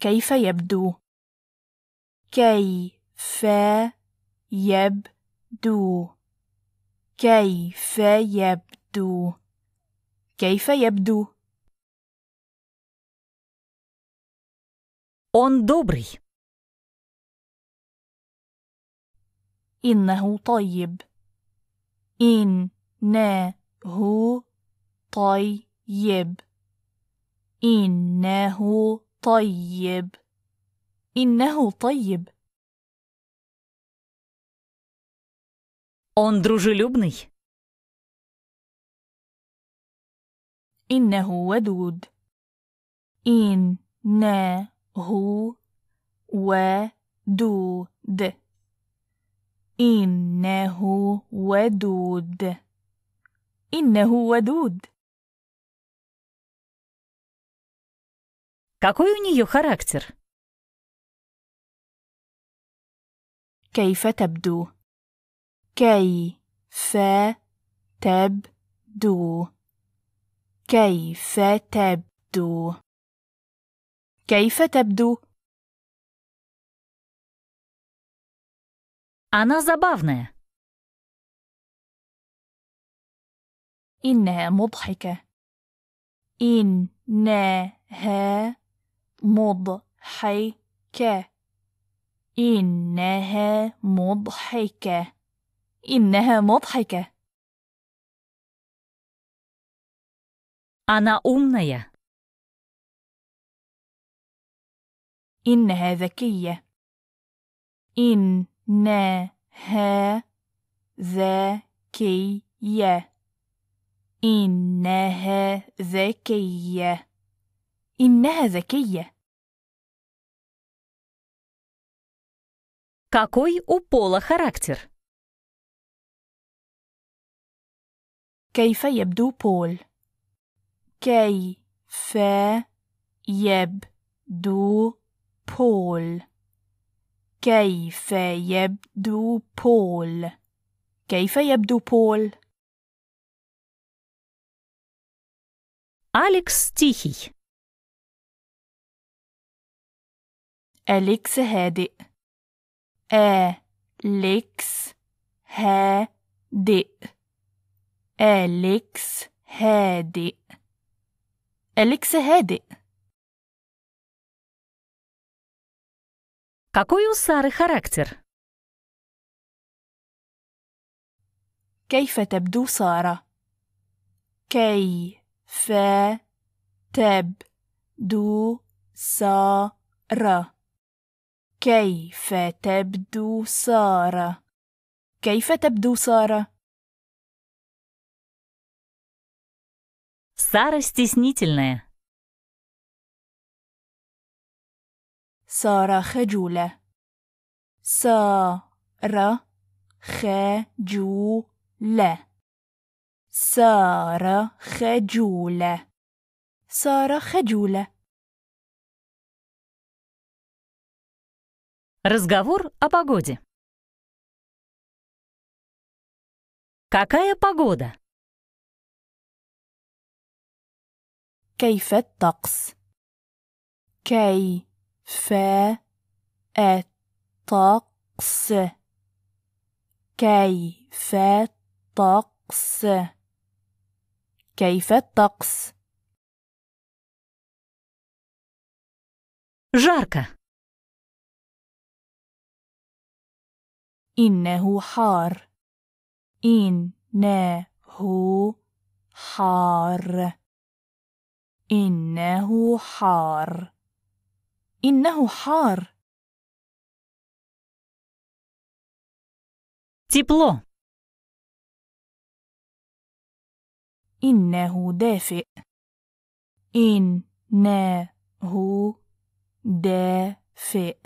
كيف يبدو؟ كيف يبدو كيف يبدو كيف يبدو Он добрый. إنه طيب. إنه طيب. إنه طيب. إنه طيب. Он дружелюбный. إنه ودود. إنه ودود. إنه ودود. إنه ودود. Какой у нее характер? كيف تبدو كيف تبدو كيف تبدو كيف تبدو أنا زبافنة إنها مضحكة. إنها مضحكة. إنها مضحكة إنها مضحكة Она умная. إنها ذكية. إنها ذكية. إنها ذكية. إنها ذكية. Какой у пола характер? كيف يبدو بول كيف يبدو بول كيف يبدو بول كيف يبدو بول أليكس تيهي أليكس هادئ Alex هادئ أليكس هادئ أليكس هادئ Какой у Сары характер? كيف تبدو سارة؟ كيف تبدو سارة كيف تبدو سارة؟ كيف تبدو سارة؟ سارة стеснительная. سارة خجولة سارة خجولة سارة خجولة سارة خجولة Разговор о погоде. Какая погода? كيف الطقس كيف الطقس كيف الطقس كيف الطقس жарко إنه حار إنه حار إنه حار إنه حار тепло إنه دافئ إنه دافئ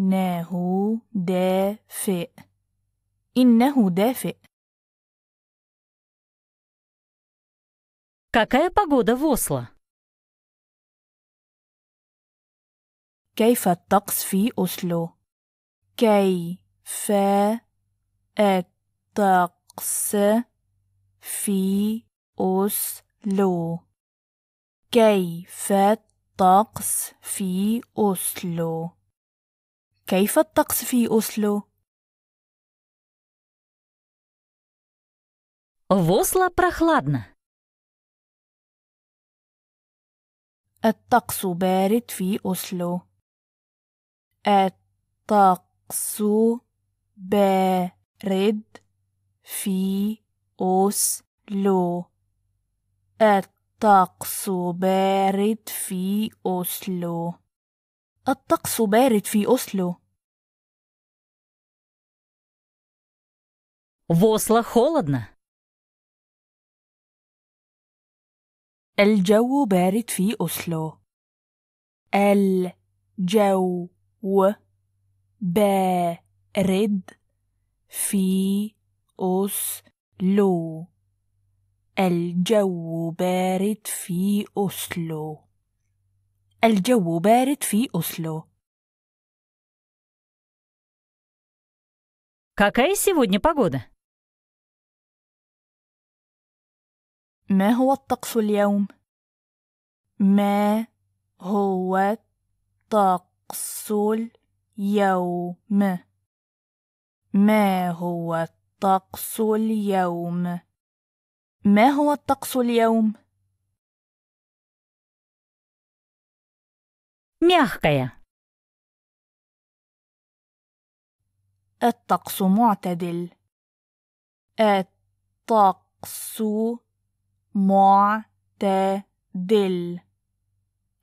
إنه دافئ إنه دافئ Какая погода в Осло? كيف الطقس في أوسلو؟ كيف الطقس في أوسلو؟ كيف الطقس في أوسلو؟ كيف الطقس في أوسلو؟ В Осло прохладно. الطقس بارد في أوسلو. الطقس بارد في أوسلو. الطقس بارد في أوسلو. الطقس بارد في أوسلو. В خولدنا. الجو بارد في أوسلو. الجو بارد في أوسلو. الجو بارد في أوسلو. الجو بارد في أوسلو. Какая сегодня погода? ما هو الطقس اليوم؟ ما هو الطقس اليوم؟ ما هو الطقس اليوم؟ ما هو الطقس اليوم؟ мягкая. الطقس معتدل الطقس معتدل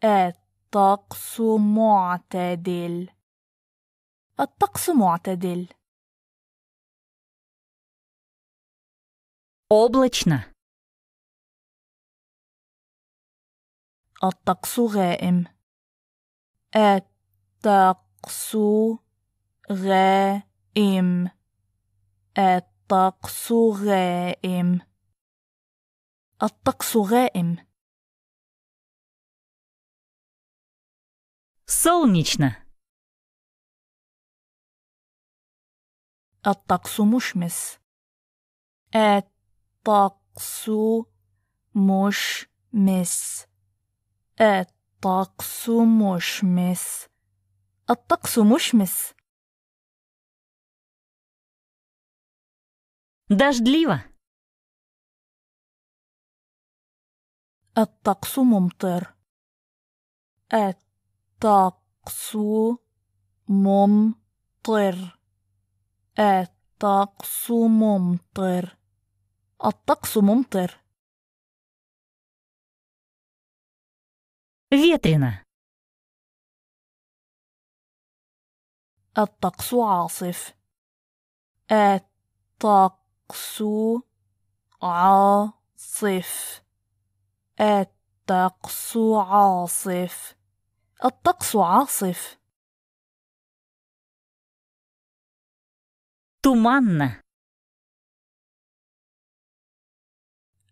الطقس معتدل الطقس معتدل облачно الطقس غائم التقص غائم الطقس غائم الطقس غائم солнечно الطقس مشمس الطقس مشمس الطقس الطقس مشمس الطقس مشمس дождливо الطقس ممطر الطقس ممطر الطقس ممطر الطقس ممطر ветрено. الطقس عاصف الطقس عاصف الطقس عاصف الطقس عاصف تمان.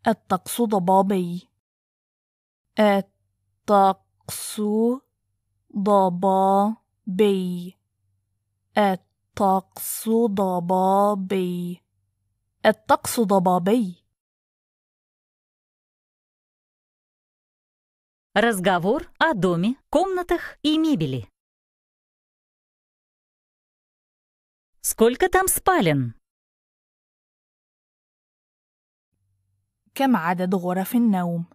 الطقس ضبابي الطقس الطقس ضبابي الطقس ضبابي الطقس ضبابي Разговор о доме, комнатах и мебели. Сколько там спален? كم عدد غرف النوم؟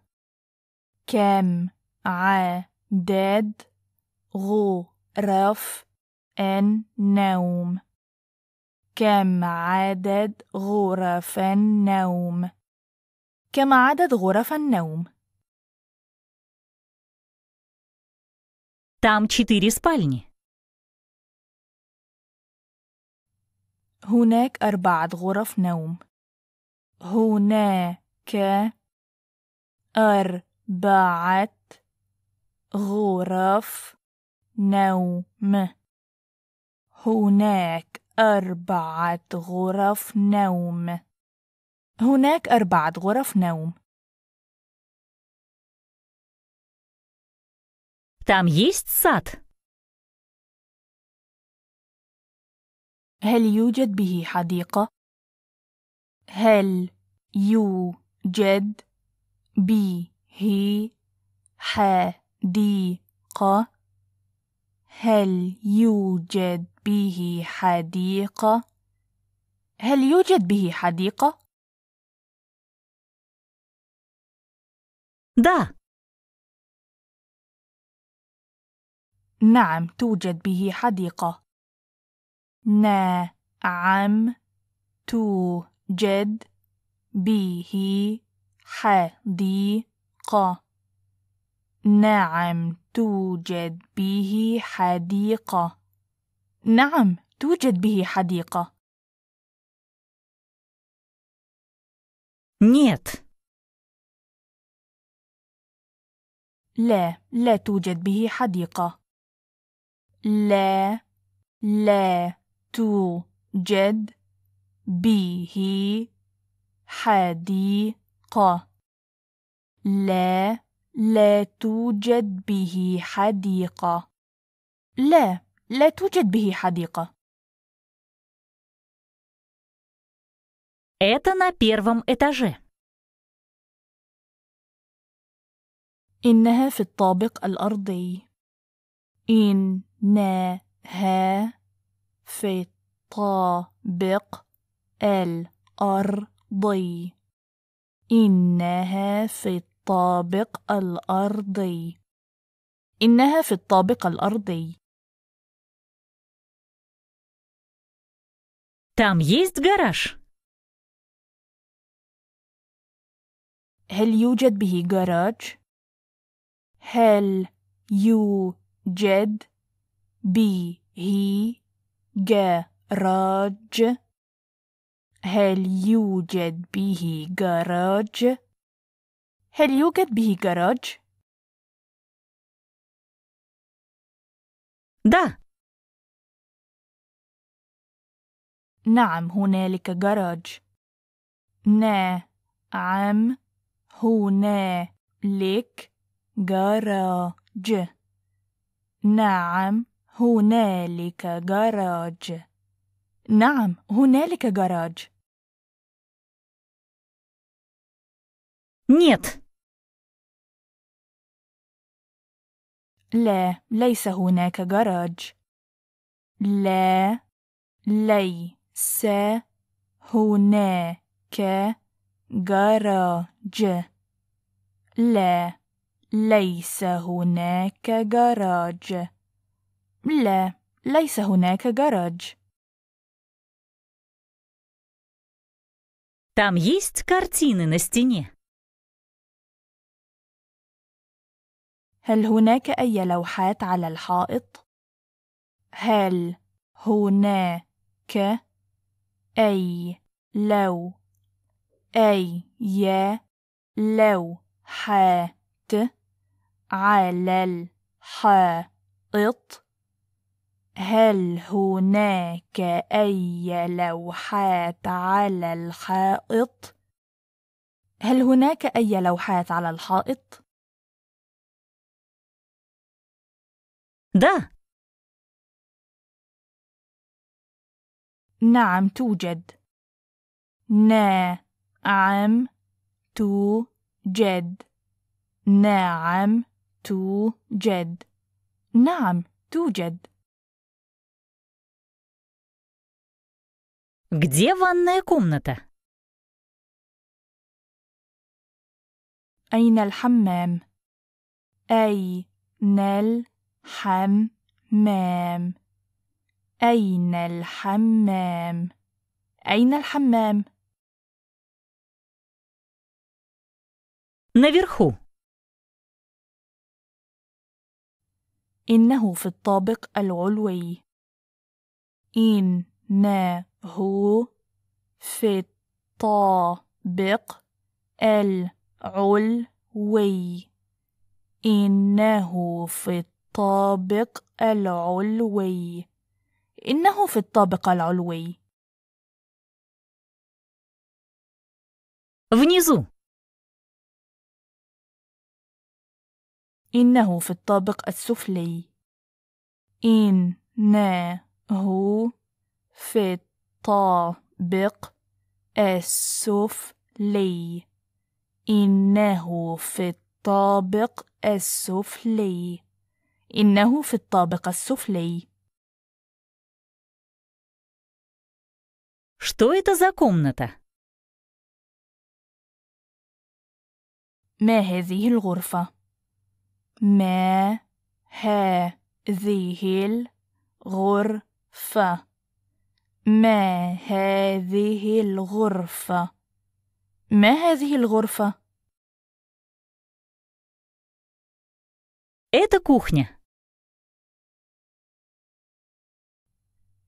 كم عدد غرف النوم كم عدد غرف النوم كم عدد غرف النوم Там четыре спальни. هناك أربعة غرف نوم. هناك أربعة غرف نوم هناك أربعة غرف نوم هناك أربعة غرف نوم Там есть сад? هل يوجد به حديقة؟ هل يوجد به حديقة؟ حديقة هل يوجد به حديقة؟ هل يوجد به حديقة؟ دا نعم توجد به حديقة. نعم توجد به حديقة. نعم توجد به حديقة نعم توجد به حديقة نيت لا لا توجد به حديقة لا لا توجد به حديقة لا لا توجد به حديقة لا لا توجد به حديقة Это на первом этаже. إنها في الطابق الأرضي. إنها في الطابق الأرضي. إنها في الطابق الأرضي إنها في الطابق الأرضي Там есть гараж? هل يوجد به جراج؟ هل يوجد به جراج؟ هل يوجد به جراج؟ هل يوجد به جراج؟ ده نعم هنالك جراج نعم هنالك جراج نعم هنالك جراج نعم هنالك جراج «Нет!» لا ليس هناك جراج لا ليس هناك جراج لا ليس هناك جراج لا ليس هناك جراج Там есть картины на стене? هل هناك أي لوحات على الحائط؟ هل هناك أي لو أي يا لو حات على الحائط هل هناك أي لوحات على الحائط؟ هل هناك أي لوحات على الحائط؟ Да. نعم توجد. نعم توجد. نعم توجد. نعم توجد. Где ванная комната? أين الحمام؟ أين حمام أين الحمام؟ أين الحمام؟ наверху إنه في الطابق العلوي إنه في الطابق العلوي إنه في الطابق العلوي إنه في الطابق العلوي внизу إنه في الطابق السفلي إنه في الطابق السفلي إنه في الطابق السفلي إنه في الطابق السفلي. Что это за комната? ما هذه الغرفة؟ ما هذه الغرفة؟ ما هذه الغرفة؟ ما هذه الغرفة؟ Это кухня.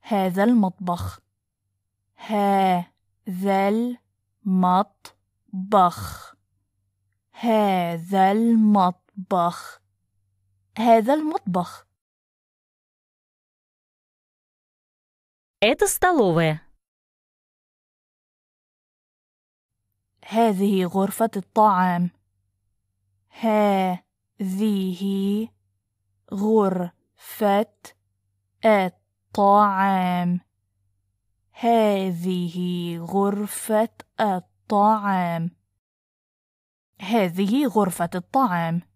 هذا المطبخ هذا المطبخ هذا المطبخ هذا المطبخ Это столовая. هذه غرفة الطعام. هذه غرفة الطعام. الطعام هذه غرفة الطعام هذه غرفة الطعام